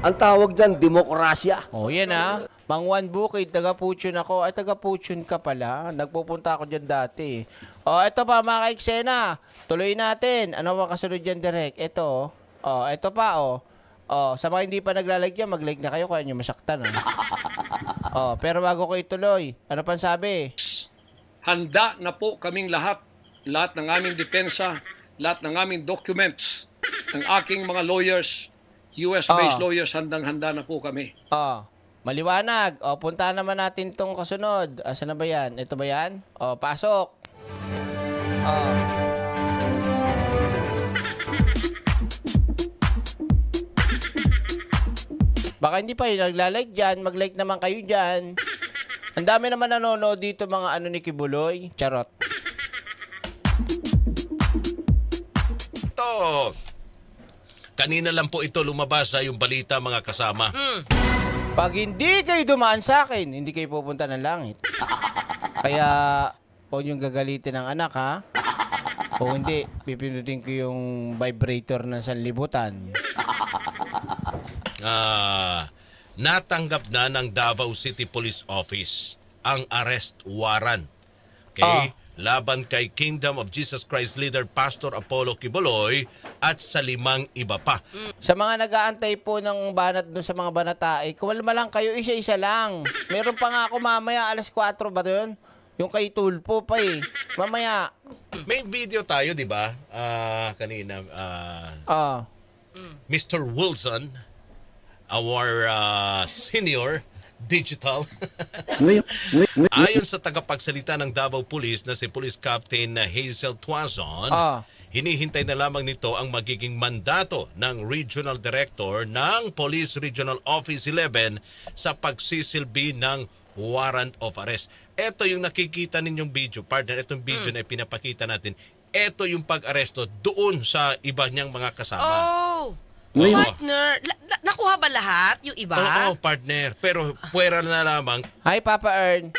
Speaker 3: Ang tawag dyan, demokrasya. Oh, yan ah. Mang Juan
Speaker 4: Bukid, taga-Puchon ako. Ay, taga-Puchon ka pala. Nagpupunta ako dyan dati. oh, ito pa mga kaiksena. Tuloy natin. Ano ba kasunod dyan, Direk? Ito. O, oh, ito pa, Oh. oh, sa mga hindi pa naglalagyan, mag-like na kayo kaya nyo masaktan, ah. Oh, pero bago ko ituloy, ano pang sabi?
Speaker 3: Handa na po kaming lahat, lahat ng aming depensa, lahat ng aming documents, ng aking mga lawyers, US-based oh. lawyers, handang-handa na po kami. Oh. Maliwanag. O, oh, punta
Speaker 4: naman natin tong kasunod. Asa na ba yan? Ito ba yan? O, oh, pasok. O. Oh. Baka hindi pa yung eh, nagla-like dyan. Mag-like naman kayo dyan. Ang dami naman nanonood dito mga ano ni Kibuloy. Charot.
Speaker 5: Ito. Kanina lang po ito lumabas ah, yung balita mga kasama. Mm.
Speaker 4: Pag hindi kayo dumaan sa akin, hindi kayo pupunta ng langit. Kaya huwag yung gagalitin ng anak ha. Kung hindi, pipindutin ko yung vibrator ng sanlibutan
Speaker 5: uh, natanggap na ng Davao City Police Office ang arrest warrant. Okay? Oh. Laban kay Kingdom of Jesus Christ leader Pastor Apollo Kibuloy at sa limang iba pa.
Speaker 4: Sa mga nag-aantay po ng banat doon sa mga banatae, kumalma lang kayo, isa-isa lang. Meron pa nga ako mamaya, alas 4 ba yun? Yung kay Tulpo pa eh. Mamaya.
Speaker 5: May video tayo, di ba? Uh, kanina. Uh, oh. Mr. Wilson our uh, senior digital.
Speaker 3: Ayon
Speaker 5: sa tagapagsalita ng Davao Police na si Police Captain Hazel Tuazon, ah. hinihintay na lamang nito ang magiging mandato ng Regional Director ng Police Regional Office 11 sa pagsisilbi ng warrant of arrest. Ito yung nakikita ninyong video, partner, itong video mm. na ipinapakita natin. Ito yung pag-aresto doon sa iba niyang mga kasama.
Speaker 10: Oh! Ngayon, oh, partner, la- na- nakuha ba lahat yung iba? Oo,
Speaker 5: partner. Pero puwera na lamang.
Speaker 4: Hi, Papa Earn.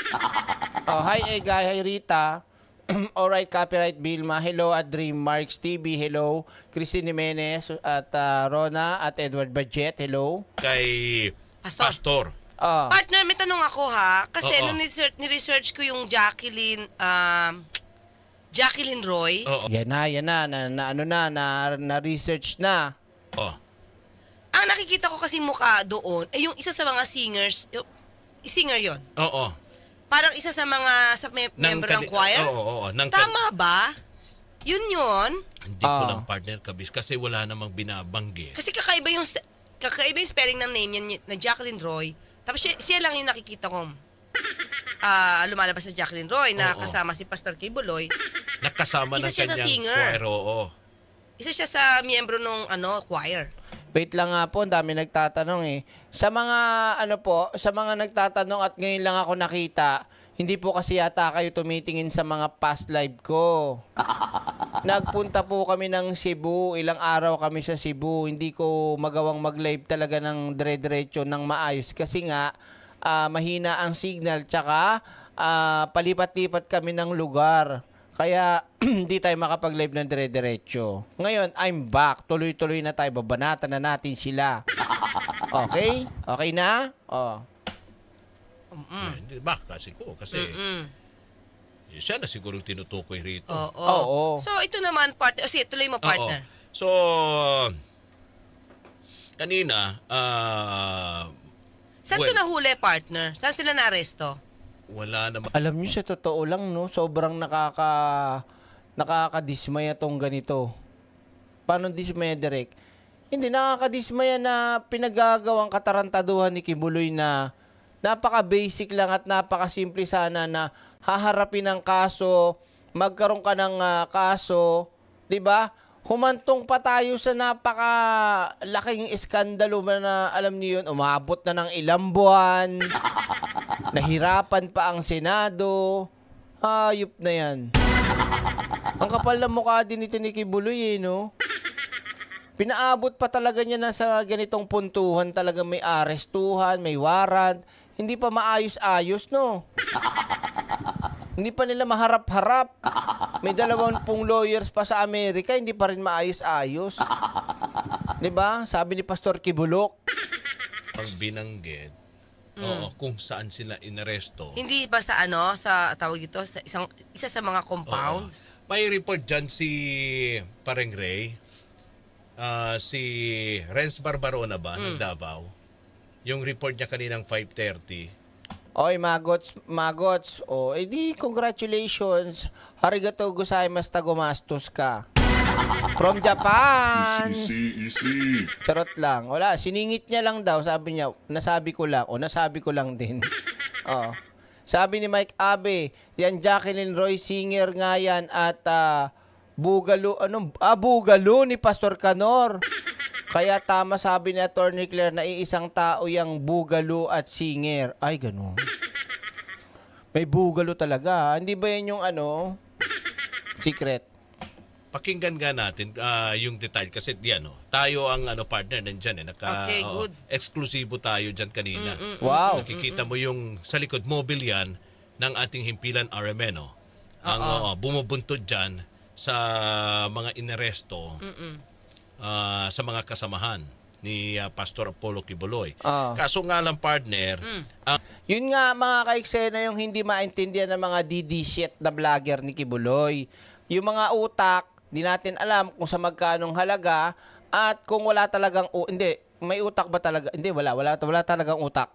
Speaker 4: oh, hi, Egay. Eh, hi, Rita. Alright, copyright Vilma. Hello at Dream Marks TV. Hello. Christine Jimenez at ah, Rona at Edward Budget. Hello.
Speaker 5: Kay Pastor. Pastor. Oh. Partner,
Speaker 10: may tanong ako ha. Kasi Oo. nung niresearch, niresearch ko yung Jacqueline, um, Jacqueline Roy. Oo.
Speaker 4: Yan na, yan na. Na, na ano na, na, na research na. Oh.
Speaker 10: Ang nakikita ko kasi mukha doon, ay eh, yung isa sa mga singers, yung, singer yon. Oo. Oh, oh. Parang isa sa mga sa me- ng member ng choir. Oo,
Speaker 5: oo, oo. Tama
Speaker 10: ba? Yun yun.
Speaker 5: Hindi ko ah. lang partner kabis kasi wala namang binabanggit.
Speaker 10: Kasi kakaiba yung kakaiba yung spelling ng name niya na Jacqueline Roy. Tapos siya, siya lang yung nakikita ko uh, ah, lumalabas na Jacqueline Roy na oo, kasama si Pastor K. Buloy.
Speaker 5: Nakasama Isa ng siya kanyang sa singer. choir, oo.
Speaker 4: Isa siya sa miyembro nung ano, choir. Wait lang nga po, ang dami nagtatanong eh. Sa mga ano po, sa mga nagtatanong at ngayon lang ako nakita, hindi po kasi yata kayo tumitingin sa mga past live ko. Nagpunta po kami ng Cebu, ilang araw kami sa Cebu. Hindi ko magawang mag-live talaga ng dire-diretso ng maayos kasi nga uh, mahina ang signal tsaka uh, palipat-lipat kami ng lugar. Kaya hindi tayo makapag-live ng dire-diretso. Ngayon, I'm back. Tuloy-tuloy na tayo. Babanatan na natin sila. Okay? Okay na?
Speaker 5: Oh. Mm. Hindi ba? kasi ko. Kasi Mm-mm. Eh, siya na siguro yung tinutukoy rito. Oo. Oo. So,
Speaker 10: ito naman, partner. O oh, sige, tuloy mo, partner.
Speaker 5: Oo. So, kanina, ah, Saan to well, nahuli,
Speaker 10: partner? Saan sila naaresto? wala naman.
Speaker 4: Alam niyo sa totoo lang no, sobrang nakaka nakakadismaya tong ganito. Paano dismaya direct? Hindi nakakadismaya na pinagagawang katarantaduhan ni Kibuloy na napaka-basic lang at napaka-simple sana na haharapin ang kaso, magkaroon ka ng uh, kaso, 'di ba? humantong pa tayo sa napakalaking iskandalo na alam niyo yun, umabot na ng ilang buwan, nahirapan pa ang Senado, hayop na yan. Ang kapal ng mukha din nito ni Kibuloy eh, no? Pinaabot pa talaga niya na sa ganitong puntuhan talaga may arestuhan, may warrant, hindi pa maayos-ayos, no? Hindi pa nila maharap-harap. May dalawang pong lawyers pa sa Amerika, hindi pa rin maayos-ayos. 'Di ba? Sabi ni Pastor Kibulok.
Speaker 5: Pag binanggit, Mm. Oo, kung saan sila inaresto. Hindi ba
Speaker 10: sa ano, sa tawag dito, sa isang, isa sa mga compounds?
Speaker 5: Oo. May report dyan si Pareng Ray, uh, ah, si Renz Barbarona ba, mm. ng Davao. Yung report niya kaninang 5.30, Oy,
Speaker 4: magots, magots. O, oh, eh, edi, congratulations. Arigato gozaimasu tagumastos ka. From Japan. Easy, easy, easy. Charot lang. Wala, siningit niya lang daw. Sabi niya, nasabi ko lang. O, nasabi ko lang din. oh. Sabi ni Mike Abe, yan Jacqueline Roy Singer nga yan at uh, Bugalo, anong, ah, Bugalo ni Pastor Canor. Kaya tama sabi ni Attorney Claire na iisang tao yang bugalo at singer. Ay, ganun. May bugalo talaga. Hindi ba yan yung ano? Secret.
Speaker 5: Pakinggan nga natin uh, yung detail kasi di ano, tayo ang ano partner nandiyan eh, naka okay, good. Oh, eksklusibo tayo diyan kanina. Mm-mm. Wow. Nakikita mo yung sa likod mobile yan ng ating himpilan Aremeno. Oh. Ang oh Uh, bumubuntot diyan sa mga inaresto Mm-mm uh, sa mga kasamahan ni uh, Pastor Apollo Kibuloy. Oh. Kaso nga lang partner, mm. uh, yun nga mga
Speaker 4: kaiksena yung hindi maintindihan ng mga DD shit na vlogger ni Kibuloy. Yung mga utak, di natin alam kung sa magkanong halaga at kung wala talagang oh, hindi, may utak ba talaga? Hindi wala, wala wala talagang utak.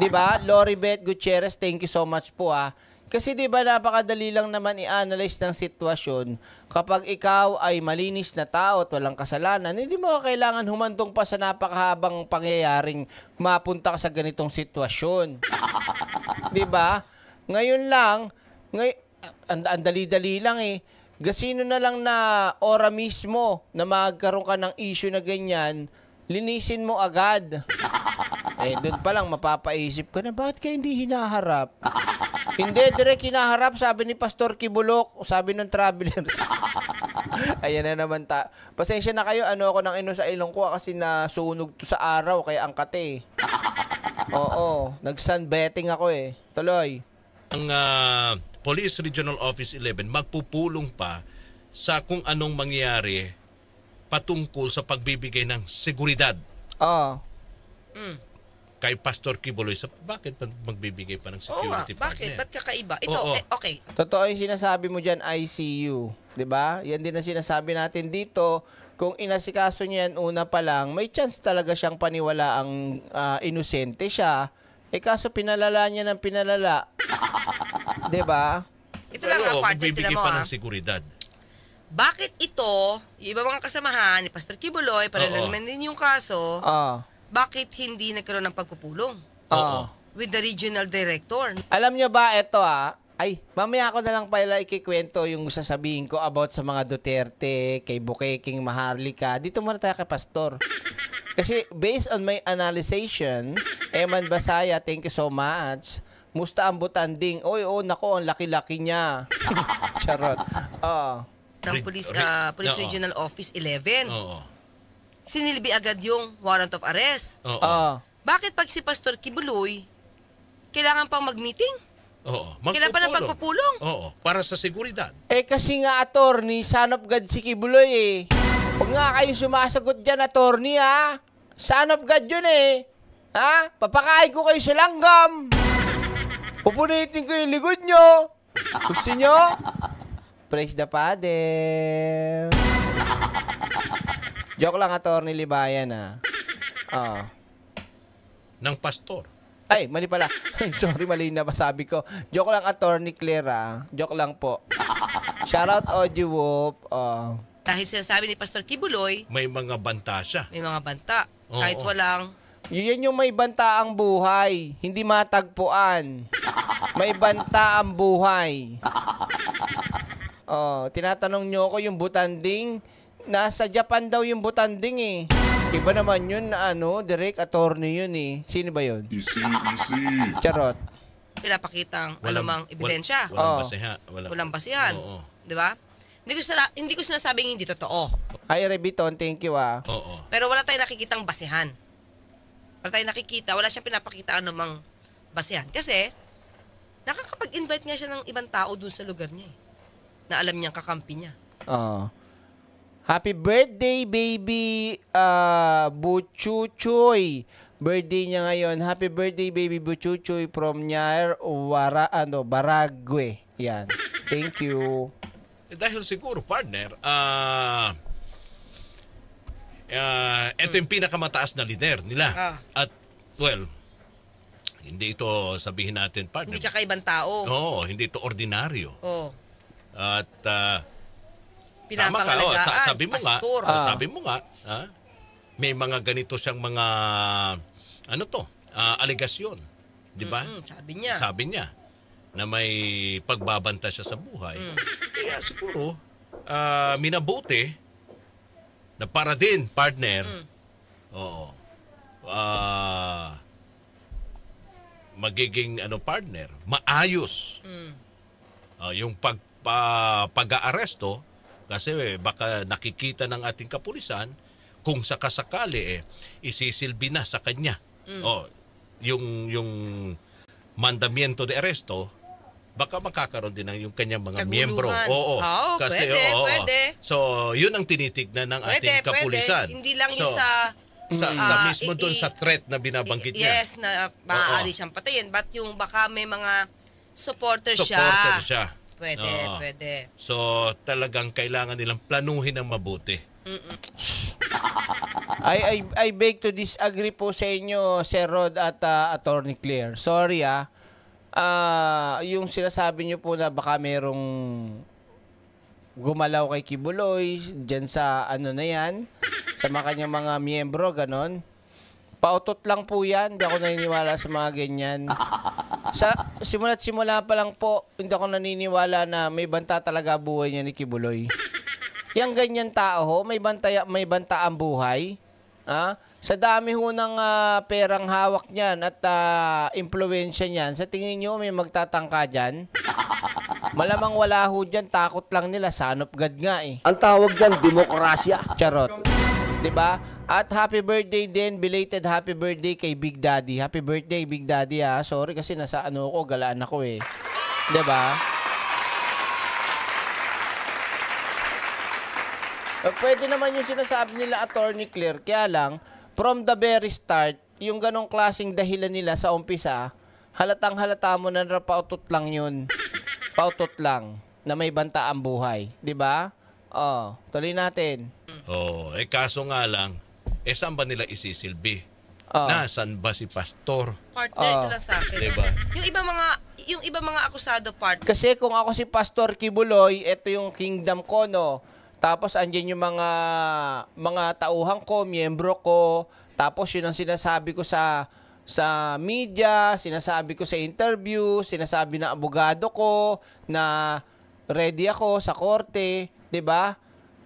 Speaker 4: 'Di ba? Loribet Gutierrez, thank you so much po ah kasi 'di ba napakadali lang naman i-analyze ng sitwasyon kapag ikaw ay malinis na tao at walang kasalanan, hindi mo kailangan humantong pa sa napakahabang pangyayaring mapunta ka sa ganitong sitwasyon. 'Di ba? Ngayon lang, ngay ang and, dali-dali lang eh. Gasino na lang na ora mismo na magkaroon ka ng issue na ganyan, linisin mo agad. Eh, doon pa lang mapapaisip ka na, bakit kayo hindi hinaharap? Hindi, direk kinaharap, sabi ni Pastor Kibulok, sabi ng travelers. Ayan na naman ta. Pasensya na kayo, ano ako nang ino sa ilong ko ah, kasi nasunog to sa araw, kaya ang kate. Eh. Oo, nag-sun betting ako
Speaker 5: eh. Tuloy. Ang uh, Police Regional Office 11 magpupulong pa sa kung anong mangyayari patungkol sa pagbibigay ng seguridad. Oo. Oh. Mm kay Pastor Kibuloy sa bakit magbibigay pa ng security Oo, nga, bakit? partner? Ba't kakaiba? Ito, Oo. eh,
Speaker 4: okay. Totoo yung sinasabi mo dyan, ICU. 'Di ba? Yan din ang sinasabi natin dito. Kung inasikaso niya yan una pa lang, may chance talaga siyang paniwala ang ah, inosente siya. Eh kaso pinalala niya ng pinalala. 'Di ba?
Speaker 5: Ito lang Pero, ang part magbibigay pa ah. ng seguridad.
Speaker 10: Bakit ito, yung iba mga kasamahan ni Pastor Kibuloy, para Oo. naman din yung kaso, oh bakit hindi nagkaroon ng pagpupulong? Oo. With the regional
Speaker 4: director. Alam nyo ba, ito ah, ay, mamaya ako na lang pala ikikwento yung sasabihin ko about sa mga Duterte, kay Bukeking, Maharlika. Dito muna tayo kay Pastor. Kasi based on my analyzation, Eman Basaya, thank you so much. Musta ang butanding? Oy, oh, nako, ang laki-laki niya. Charot.
Speaker 10: Oh.
Speaker 1: Ng Police, uh, Police Regional
Speaker 10: Office 11. Oo
Speaker 4: sinilbi agad
Speaker 10: yung warrant of arrest. Oo. Oo. Bakit pag si Pastor Kibuloy, kailangan
Speaker 5: pang mag-meeting? Oo. Magpupulong. pa ng pagpupulong? Oo. Para sa seguridad.
Speaker 4: Eh kasi nga, attorney, son of God si Kibuloy eh. Huwag nga kayo sumasagot dyan, attorney ha. Son of God yun eh. Ha? Papakain ko kayo sa langgam. Pupunitin ko yung likod nyo. Gusto nyo? Praise the Father. Joke lang, Atty. Libayan, ha. Ah. Oo.
Speaker 5: Ng pastor.
Speaker 4: Ay, mali pala. Sorry, mali na sabi ko. Joke lang, Atty. Claire, ha. Ah. Joke lang po. Shoutout, Audie Whoop. Oh.
Speaker 10: Dahil sinasabi ni Pastor Kibuloy, May mga banta siya. may mga banta. Oo. kahit walang,
Speaker 4: Yan yung may banta ang buhay, hindi matagpuan. May banta ang buhay. Oh, tinatanong nyo ko yung butanding Nasa Japan daw yung Butanding eh. Iba naman yun na ano, direct attorney yun eh. Sino ba yun? Easy, easy. Charot.
Speaker 10: Pinapakitang walang, anumang ebidensya. Wal, walang, Oo. basiha,
Speaker 4: walang, basihan. Oo. Di ba? Hindi ko, sila, hindi ko sinasabing hindi totoo. Ay, Rebiton, thank you ah. Oo.
Speaker 10: Pero wala tayong nakikitang basihan. Wala tayong nakikita. Wala siyang pinapakita anumang basihan. Kasi, nakakapag-invite nga siya ng ibang tao dun sa lugar niya eh. Na alam niyang kakampi
Speaker 4: niya. Oo. Happy birthday, baby uh, ah, Buchuchoy. Birthday niya ngayon. Happy birthday, baby Buchuchoy from Nyar, Wara, ano, Baragwe. Yan. Thank you.
Speaker 5: Eh, dahil siguro, partner, ah... Uh, ah, uh, ito yung pinakamataas na leader nila. Ah. At, well, hindi ito sabihin natin partner. Hindi
Speaker 10: kakaibang tao.
Speaker 5: Oo, hindi ito ordinaryo. Oo. Oh. At uh, pinapangalagaan. Tama ka, o, oh. sabi mo pastor. nga, uh, oh, ah. sabi mo nga, ha? may mga ganito siyang mga, ano to, uh, aligasyon. Di ba? Mm-hmm, sabi niya. Sabi niya na may pagbabanta siya sa buhay. Mm. Kaya siguro, uh, minabuti na para din, partner, mm. oo, uh, magiging ano partner, maayos. Mm. Uh, yung pag, pa, pag-aaresto, kasi eh, baka nakikita ng ating kapulisan kung sakasakali eh, isisilbi na sa kanya. Mm. Oh, yung yung mandamiento de aresto baka makakaroon din ng yung kanyang mga Kaguluhan. miyembro. Oo, oo. Kasi, pwede, oo, pwede. So, yun ang tinitignan ng pwede, ating kapulisan. Pwede. Hindi lang so, yung sa...
Speaker 10: Mm, sa, uh, ah, sa mismo doon sa
Speaker 5: threat na binabanggit i, niya. Yes,
Speaker 10: na maaari siyang patayin. But yung baka may mga supporter, supporter siya. Supporter siya.
Speaker 5: Pwede, Oo. Ah. pwede. So, talagang kailangan nilang planuhin ng mabuti.
Speaker 4: I, I, I beg to disagree po sa inyo, Sir Rod at ah, Attorney Claire. Sorry ah. Ah, yung sinasabi nyo po na baka merong gumalaw kay Kibuloy, dyan sa ano na yan, sa mga kanyang mga miyembro, ganon. Pautot lang po yan. Hindi ako naniniwala sa mga ganyan. Sa simula't simula pa lang po, hindi ako naniniwala na may banta talaga buhay niya ni Kibuloy. Yang ganyan tao ho, may banta, may banta ang buhay. Ha? sa dami ho ng uh, perang hawak niyan at uh, ah, impluensya niyan, sa tingin niyo may magtatangka diyan? Malamang wala ho diyan, takot lang nila sanop God nga eh. Ang tawag diyan demokrasya. Charot. 'di ba? At happy birthday din, belated happy birthday kay Big Daddy. Happy birthday Big Daddy ah. Sorry kasi nasa ano ako, galaan ako eh. 'Di ba? Eh, pwede naman yung sinasabi nila Attorney Claire, kaya lang from the very start, yung ganong klasing dahilan nila sa umpisa, halatang halata mo na pautot lang yun. Pautot lang na may banta ang buhay, 'di ba? Oh, tuloy natin.
Speaker 5: Oo, oh, eh kaso nga lang, eh saan ba nila isisilbi? Oh. Nasaan ba si pastor? Partner oh. ito lang sa akin. Diba?
Speaker 4: Yung iba
Speaker 10: mga yung iba mga akusado part. Kasi
Speaker 4: kung ako si Pastor Kibuloy, ito yung kingdom ko no. Tapos andyan yung mga mga tauhan ko, miyembro ko, tapos yun ang sinasabi ko sa sa media, sinasabi ko sa interview, sinasabi ng abogado ko na ready ako sa korte. 'Di ba?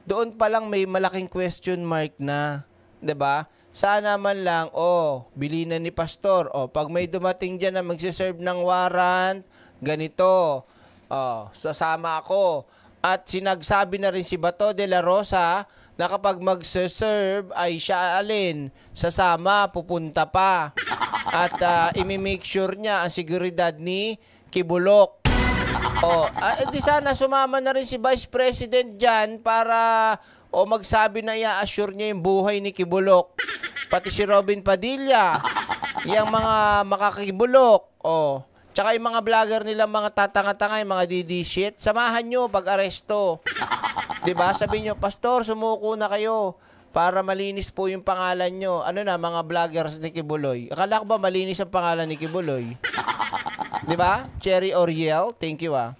Speaker 4: Doon pa lang may malaking question mark na, 'di ba? Sana man lang, oh, bilhin na ni pastor. Oh, pag may dumating diyan na magse-serve ng warrant, ganito. Oh, sasama ako. At sinagsabi na rin si Bato de la Rosa na kapag magse-serve ay siya alin, sasama, pupunta pa. At uh, imi-make sure niya ang seguridad ni Kibulok oh, ah, eh, di sana sumama na rin si Vice President diyan para o oh, magsabi na i-assure niya yung buhay ni Kibulok. Pati si Robin Padilla. Yung mga makakibulok. Oh. Tsaka yung mga vlogger nila, mga tatanga-tanga, yung mga DD shit. Samahan nyo pag-aresto. ba diba? Sabi nyo, Pastor, sumuko na kayo para malinis po yung pangalan nyo. Ano na, mga vloggers ni Kibuloy. Akala ko ba malinis ang pangalan ni Kibuloy? Di ba? Cherry Oriel. Thank you ah.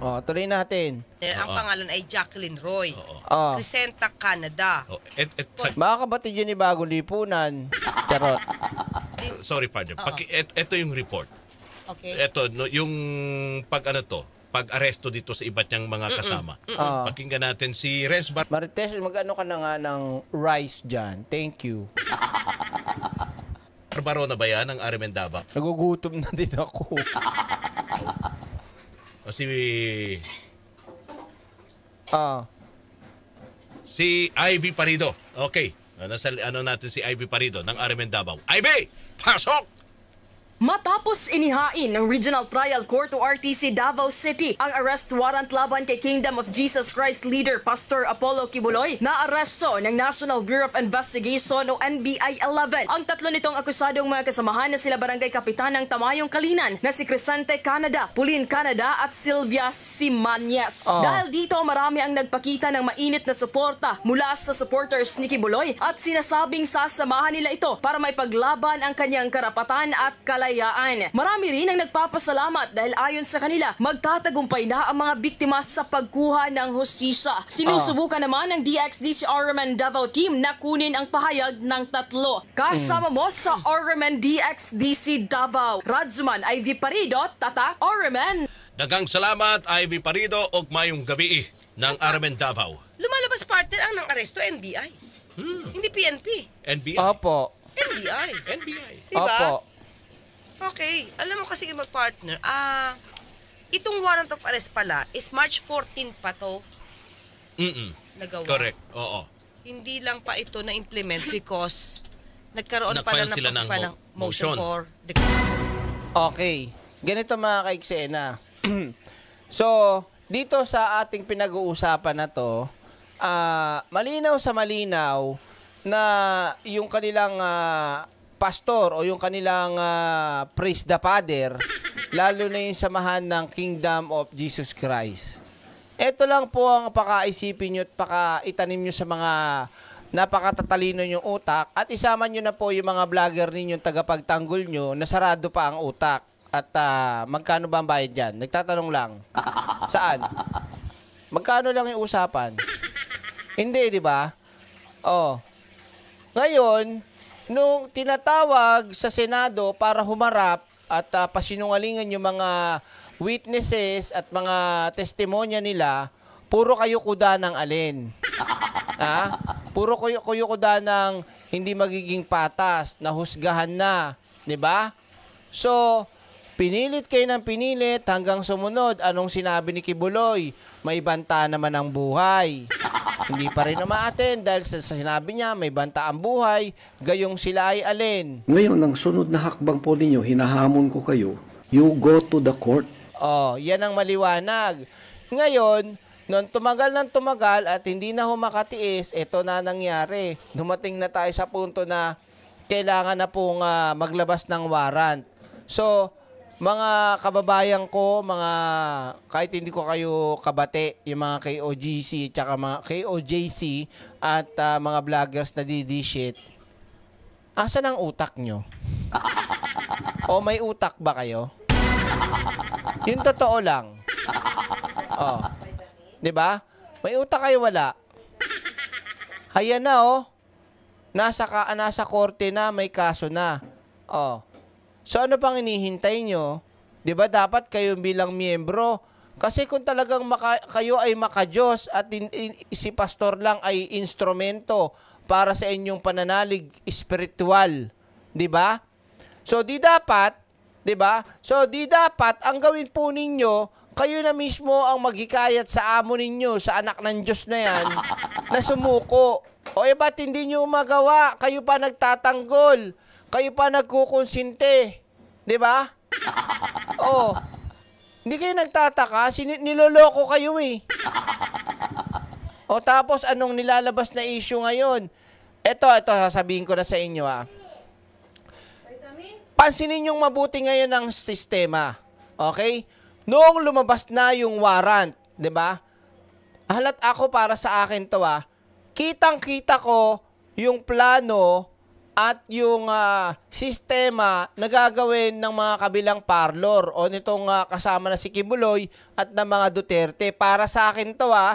Speaker 4: Oh, tuloy natin. Eh, ang
Speaker 10: pangalan ay Jacqueline Roy. Oo. Presenta Canada.
Speaker 4: Oh, et, et, sa- Baka kapatid yun ni Bagong Lipunan. Charot.
Speaker 5: Eh, sorry, partner. Paki, et, eto yung report. Okay. Eto, no, yung pag ano to, pag-aresto dito sa iba't niyang mga kasama. Oo. Pakinggan natin si
Speaker 4: Res Bar- Marites, mag-ano ka na nga ng rice dyan. Thank
Speaker 5: you. Barbarona ba yan ang Arimendaba?
Speaker 4: Nagugutom na din ako.
Speaker 5: o si... Ah. Si Ivy Parido. Okay. Ano, sa, ano natin si Ivy Parido ng Arimendabao. Ivy! Pasok!
Speaker 1: Matapos
Speaker 7: inihain ng Regional Trial Court o RTC Davao City ang arrest warrant laban kay Kingdom of Jesus Christ leader Pastor Apollo Kibuloy na aresto ng National Bureau of Investigation o NBI 11. Ang tatlo nitong akusadong mga kasamahan na sila Barangay Kapitan ng Tamayong Kalinan na si Crescente Canada, Pulin Canada at Sylvia Simanyes. Oh. Ah. Dahil dito marami ang nagpakita ng mainit na suporta mula sa supporters ni Kibuloy at sinasabing sasamahan nila ito para may paglaban ang kanyang karapatan at kalay kalayaan. Marami rin ang nagpapasalamat dahil ayon sa kanila, magtatagumpay na ang mga biktima sa pagkuha ng hustisya. Sinusubukan uh. naman ng DXDC Orman Davao team na kunin ang pahayag ng tatlo. Kasama mm. mo sa Orman DXDC Davao. Radzuman, Ivy Parido, Tata, Orman.
Speaker 5: Dagang salamat, Ivy Parido, og mayong gabi eh, ng Orman Davao.
Speaker 10: Lumalabas partner ang ng aresto NBI. Hmm. Hindi PNP.
Speaker 1: NBI. Opo.
Speaker 10: NBI. NBI. Diba? Opo. Okay. Alam mo kasi mag-partner, ah, uh, itong warrant of arrest pala is March 14 pa to. Mm-mm. Nagawa. Correct. Oo. Hindi lang pa ito na-implement
Speaker 4: because
Speaker 10: nagkaroon pa na ng, ng motion. motion for
Speaker 4: the... Okay. Ganito mga kaiksena. so, dito sa ating pinag-uusapan na to, uh, malinaw sa malinaw na yung kanilang uh, pastor o yung kanilang uh, priest the father, lalo na yung samahan ng Kingdom of Jesus Christ. Ito lang po ang pakaisipin nyo at pakaitanim nyo sa mga napakatatalino yung utak at isama nyo na po yung mga vlogger ninyong tagapagtanggol nyo na sarado pa ang utak. At uh, magkano ba ang bayad dyan? Nagtatanong lang. Saan? Magkano lang yung usapan? Hindi, di ba? Oh. Ngayon, nung tinatawag sa Senado para humarap at uh, pasinungalingan yung mga witnesses at mga testimonya nila, puro kayo kuda ng alin. ha? Ah, puro kayo, kayo kuda ng hindi magiging patas, nahusgahan na, 'di ba? So, Pinilit kayo ng pinilit hanggang sumunod. Anong sinabi ni Kibuloy? May banta naman ang buhay. Hindi pa rin umaaten dahil sa, sinabi niya may banta ang buhay, gayong sila ay alin.
Speaker 3: Ngayon, ang sunod na hakbang po ninyo, hinahamon ko kayo, you go to the court.
Speaker 4: Oh, yan ang maliwanag. Ngayon, nung tumagal ng tumagal at hindi na humakatiis, ito na nangyari. Dumating na tayo sa punto na kailangan na pong uh, maglabas ng warrant. So, mga kababayan ko, mga kahit hindi ko kayo kabate, yung mga KOGC tsaka mga KOJC at uh, mga vloggers na didi shit. Asan ang utak nyo? o may utak ba kayo? Yung totoo lang. Oh. 'Di ba? May utak kayo wala. Hayan na oh. Nasa ka nasa korte na, may kaso na. Oh. So ano pang hinihintay nyo? 'Di ba dapat kayo bilang miyembro kasi kung talagang maka, kayo ay makajos at in, in, si pastor lang ay instrumento para sa inyong pananalig spiritual, 'di ba? So di dapat, 'di ba? So di dapat ang gawin po ninyo kayo na mismo ang maghikayat sa amo ninyo, sa anak ng Diyos na yan, na sumuko. O e ba't hindi nyo magawa? Kayo pa nagtatanggol. Kayo pa nagkukonsinte. Di ba? Oo. Oh. Hindi kayo nagtataka. Sin- niloloko kayo eh. O oh, tapos anong nilalabas na issue ngayon? Ito, ito, sasabihin ko na sa inyo ah. Pansinin yung mabuti ngayon ng sistema. Okay? Noong lumabas na yung warrant, 'di ba? Halat ako para sa akin 'to ah. Kitang-kita ko yung plano at yung uh, sistema na gagawin ng mga kabilang parlor o nitong uh, kasama na si Kibuloy at ng mga Duterte. Para sa akin to ha, ah,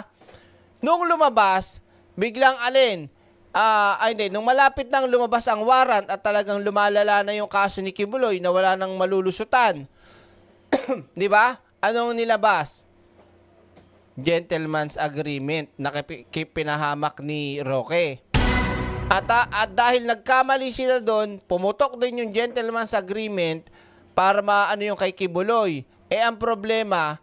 Speaker 4: nung lumabas, biglang alin, uh, ay hindi, nung malapit nang lumabas ang warrant at talagang lumalala na yung kaso ni Kibuloy na wala nang malulusutan. 'Di ba? Anong nilabas? Gentleman's agreement na kip- ni Roque. At, ah, at dahil nagkamali sila doon, pumutok din yung gentleman's agreement para maano yung kay Kibuloy. Eh ang problema,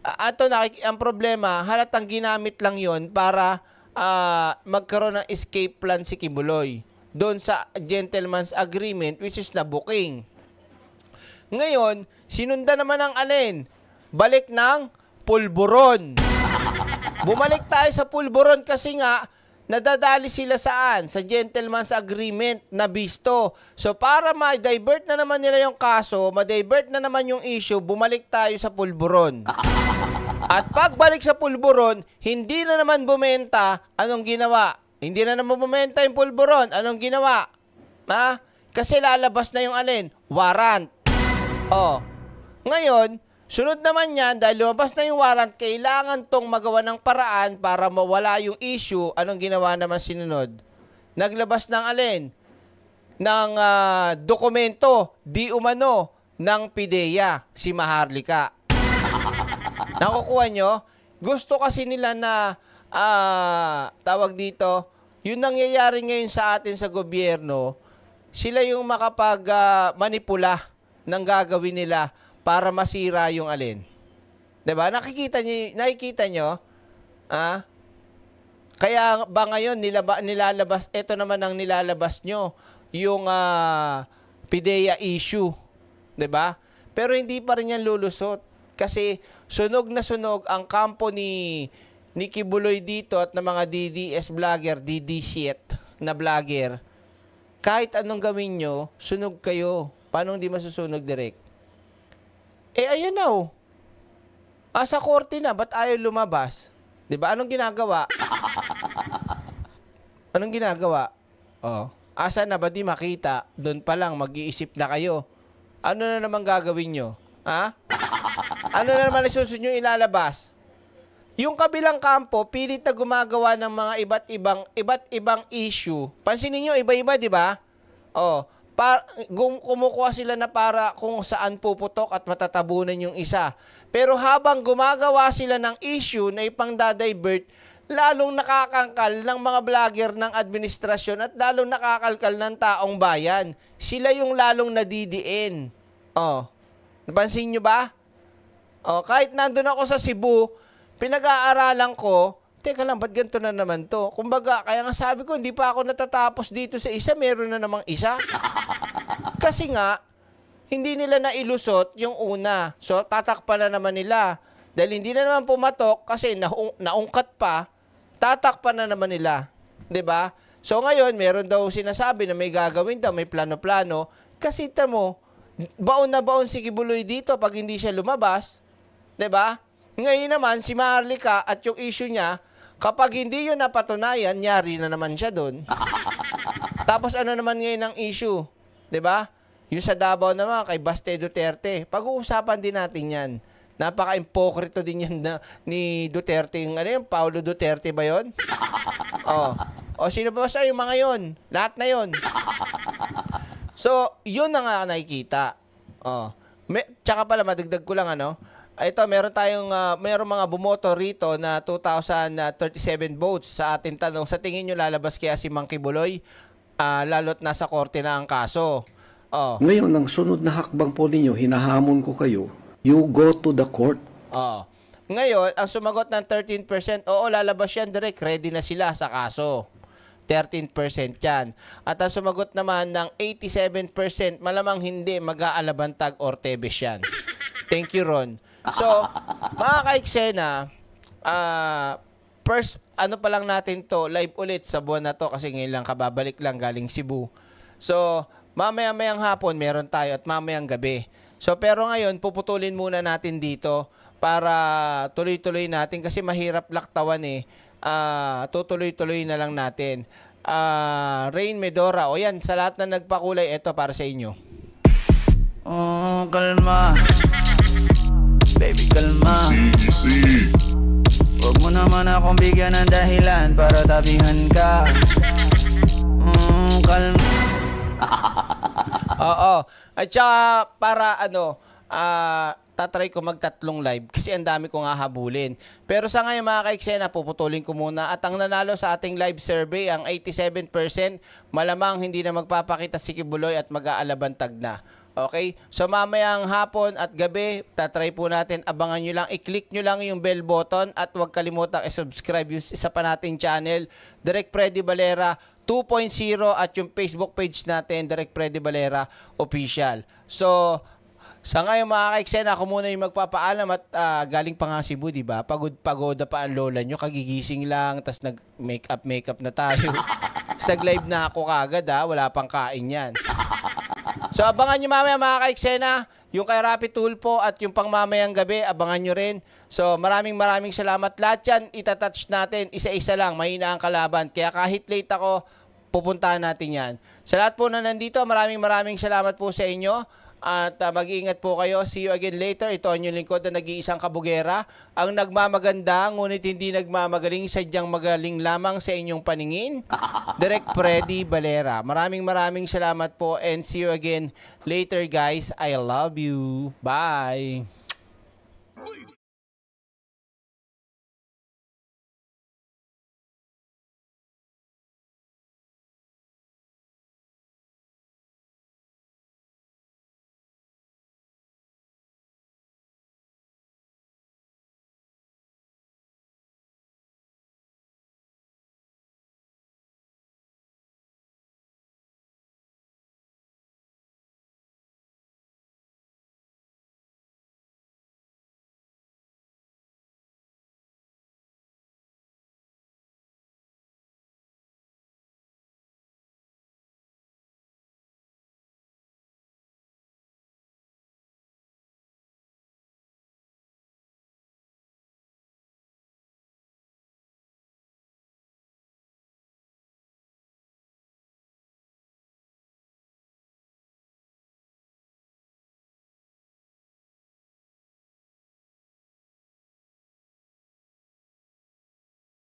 Speaker 4: ah, ato na ang problema, halatang ginamit lang yon para uh, magkaroon ng escape plan si Kibuloy doon sa gentleman's agreement which is na booking. Ngayon, sinunda naman ng alin? Balik ng pulburon. Bumalik tayo sa pulburon kasi nga nadadali sila saan? Sa gentleman's agreement na bisto. So para ma-divert na naman nila yung kaso, ma-divert na naman yung issue, bumalik tayo sa pulburon. At pagbalik sa pulburon, hindi na naman bumenta, anong ginawa? Hindi na naman bumenta yung pulburon, anong ginawa? Ha? Kasi lalabas na yung alin, warrant. Oh. Ngayon, Sunod naman yan, dahil lumabas na yung warrant, kailangan tong magawa ng paraan para mawala yung issue. Anong ginawa naman sinunod? Naglabas ng alin? Ng uh, dokumento, di umano, ng PIDEA, si Maharlika. Nakukuha nyo? Gusto kasi nila na, uh, tawag dito, yung nangyayari ngayon sa atin sa gobyerno, sila yung makapag-manipula ah, uh, ng gagawin nila para masira yung alin. 'Di ba? Nakikita niyo, nakikita niyo, ah? Kaya ba ngayon nilaba, nilalabas ito naman ang nilalabas nyo yung uh, PIDEA issue, 'di ba? Pero hindi pa rin yan lulusot kasi sunog na sunog ang kampo ni ni Buloy dito at ng mga DDS vlogger, DD shit na vlogger. Kahit anong gawin nyo, sunog kayo. Paano hindi masusunog direct? Eh ayan na oh. Ah, sa korte na, ba't ayaw lumabas? 'Di ba? Anong ginagawa? Anong ginagawa? Oh. Asa na ba di makita? Doon pa lang mag-iisip na kayo. Ano na naman gagawin nyo? Ha? Ano na naman isusunod nyo ilalabas? Yung kabilang kampo, pilit na gumagawa ng mga iba't ibang iba't ibang issue. Pansinin niyo iba-iba, 'di ba? Oh, para, kumukuha sila na para kung saan puputok at matatabunan yung isa. Pero habang gumagawa sila ng issue na ipangdadivert, lalong nakakangkal ng mga vlogger ng administrasyon at lalong nakakalkal ng taong bayan. Sila yung lalong nadidiin. Oh. Napansin nyo ba? Oh, kahit nandun ako sa Cebu, pinag-aaralan ko, teka lang, ba't ganito na naman to? Kumbaga, kaya nga sabi ko, hindi pa ako natatapos dito sa isa, meron na namang isa. Kasi nga, hindi nila nailusot yung una. So, tatakpan na naman nila. Dahil hindi na naman pumatok kasi naung- naungkat pa, tatakpan na naman nila. 'Di ba? So ngayon, meron daw sinasabi na may gagawin daw, may plano-plano. Kasi tamo, baon na baon si Kibuloy dito pag hindi siya lumabas. 'di ba? Ngayon naman, si Maharlika at yung issue niya, Kapag hindi yun napatunayan, nyari na naman siya doon. Tapos ano naman ngayon ang issue? 'Di ba? Yung sa Davao naman kay Baste Duterte. Pag-uusapan din natin 'yan. Napaka-impokrito din yan na, ni Duterte. Yung, ano yung Paulo Duterte ba yon? oh. O oh, sino ba sa yung mga yon? Lahat na yon. So, yun na nga nakikita. Oh. May, tsaka pala, madagdag ko lang ano, ay ah, ito, meron tayong uh, meron mga bumoto rito na 2037 votes sa ating tanong. Sa tingin niyo lalabas kaya si Mangki Buloy? Uh, lalo't sa korte na ang kaso. Oh. Ngayon,
Speaker 3: ang sunod na hakbang po ninyo, hinahamon ko kayo, you go to the court.
Speaker 4: Oh. Ngayon, ang sumagot ng 13%, oo, lalabas yan direct, ready na sila sa kaso. 13% yan. At ang sumagot naman ng 87%, malamang hindi mag-aalabantag or tebes yan. Thank you, Ron. So, mga kaiksena, uh, ah, first, ano pa lang natin to, live ulit sa buwan na to kasi ngayon lang kababalik lang galing Cebu. So, mamaya-mayang hapon meron tayo at mamayang gabi. So, pero ngayon, puputulin muna natin dito para tuloy-tuloy natin kasi mahirap laktawan eh. Uh, tutuloy-tuloy na lang natin. Uh, Rain Medora, o yan, sa lahat na nagpakulay, ito para sa inyo.
Speaker 1: Oh, kalma baby kalma Easy, easy Huwag mo naman akong
Speaker 4: bigyan ng dahilan para tabihan ka Mmm, kalma Oo At saka para ano Ah uh, tatry ko magtatlong live kasi ang dami kong hahabulin. Pero sa ngayon mga kaeksena, puputulin ko muna. At ang nanalo sa ating live survey, ang 87%, malamang hindi na magpapakita si Kibuloy at mag-aalabantag na. Okay? So mamayang hapon at gabi, tatry po natin. Abangan nyo lang. I-click nyo lang yung bell button at huwag kalimutang i-subscribe yung isa pa nating channel, Direct Freddy Valera 2.0 at yung Facebook page natin, Direct Freddy Valera Official. So, sa ngayon mga ka ako muna yung magpapaalam at uh, galing pa nga Cebu, di ba? Pagod-pagod pa ang lola nyo, kagigising lang, tas nag makeup makeup na tayo. Sa live na ako kagad ha, ah. wala pang kain yan. So abangan nyo mamaya mga ka yung kay Rapid Tool po at yung pang mamayang gabi, abangan nyo rin. So maraming maraming salamat. Lahat yan itatouch natin, isa-isa lang, mahina ang kalaban. Kaya kahit late ako, pupuntahan natin yan. Sa lahat po na nandito, maraming maraming salamat po sa inyo. At uh, mag-iingat po kayo. See you again later. Ito ang yung lingkod na nag-iisang kabugera. Ang nagmamaganda, ngunit hindi nagmamagaling, sadyang magaling lamang sa inyong paningin. Direct Freddy Valera. Maraming maraming salamat po and see you again later guys. I love you. Bye!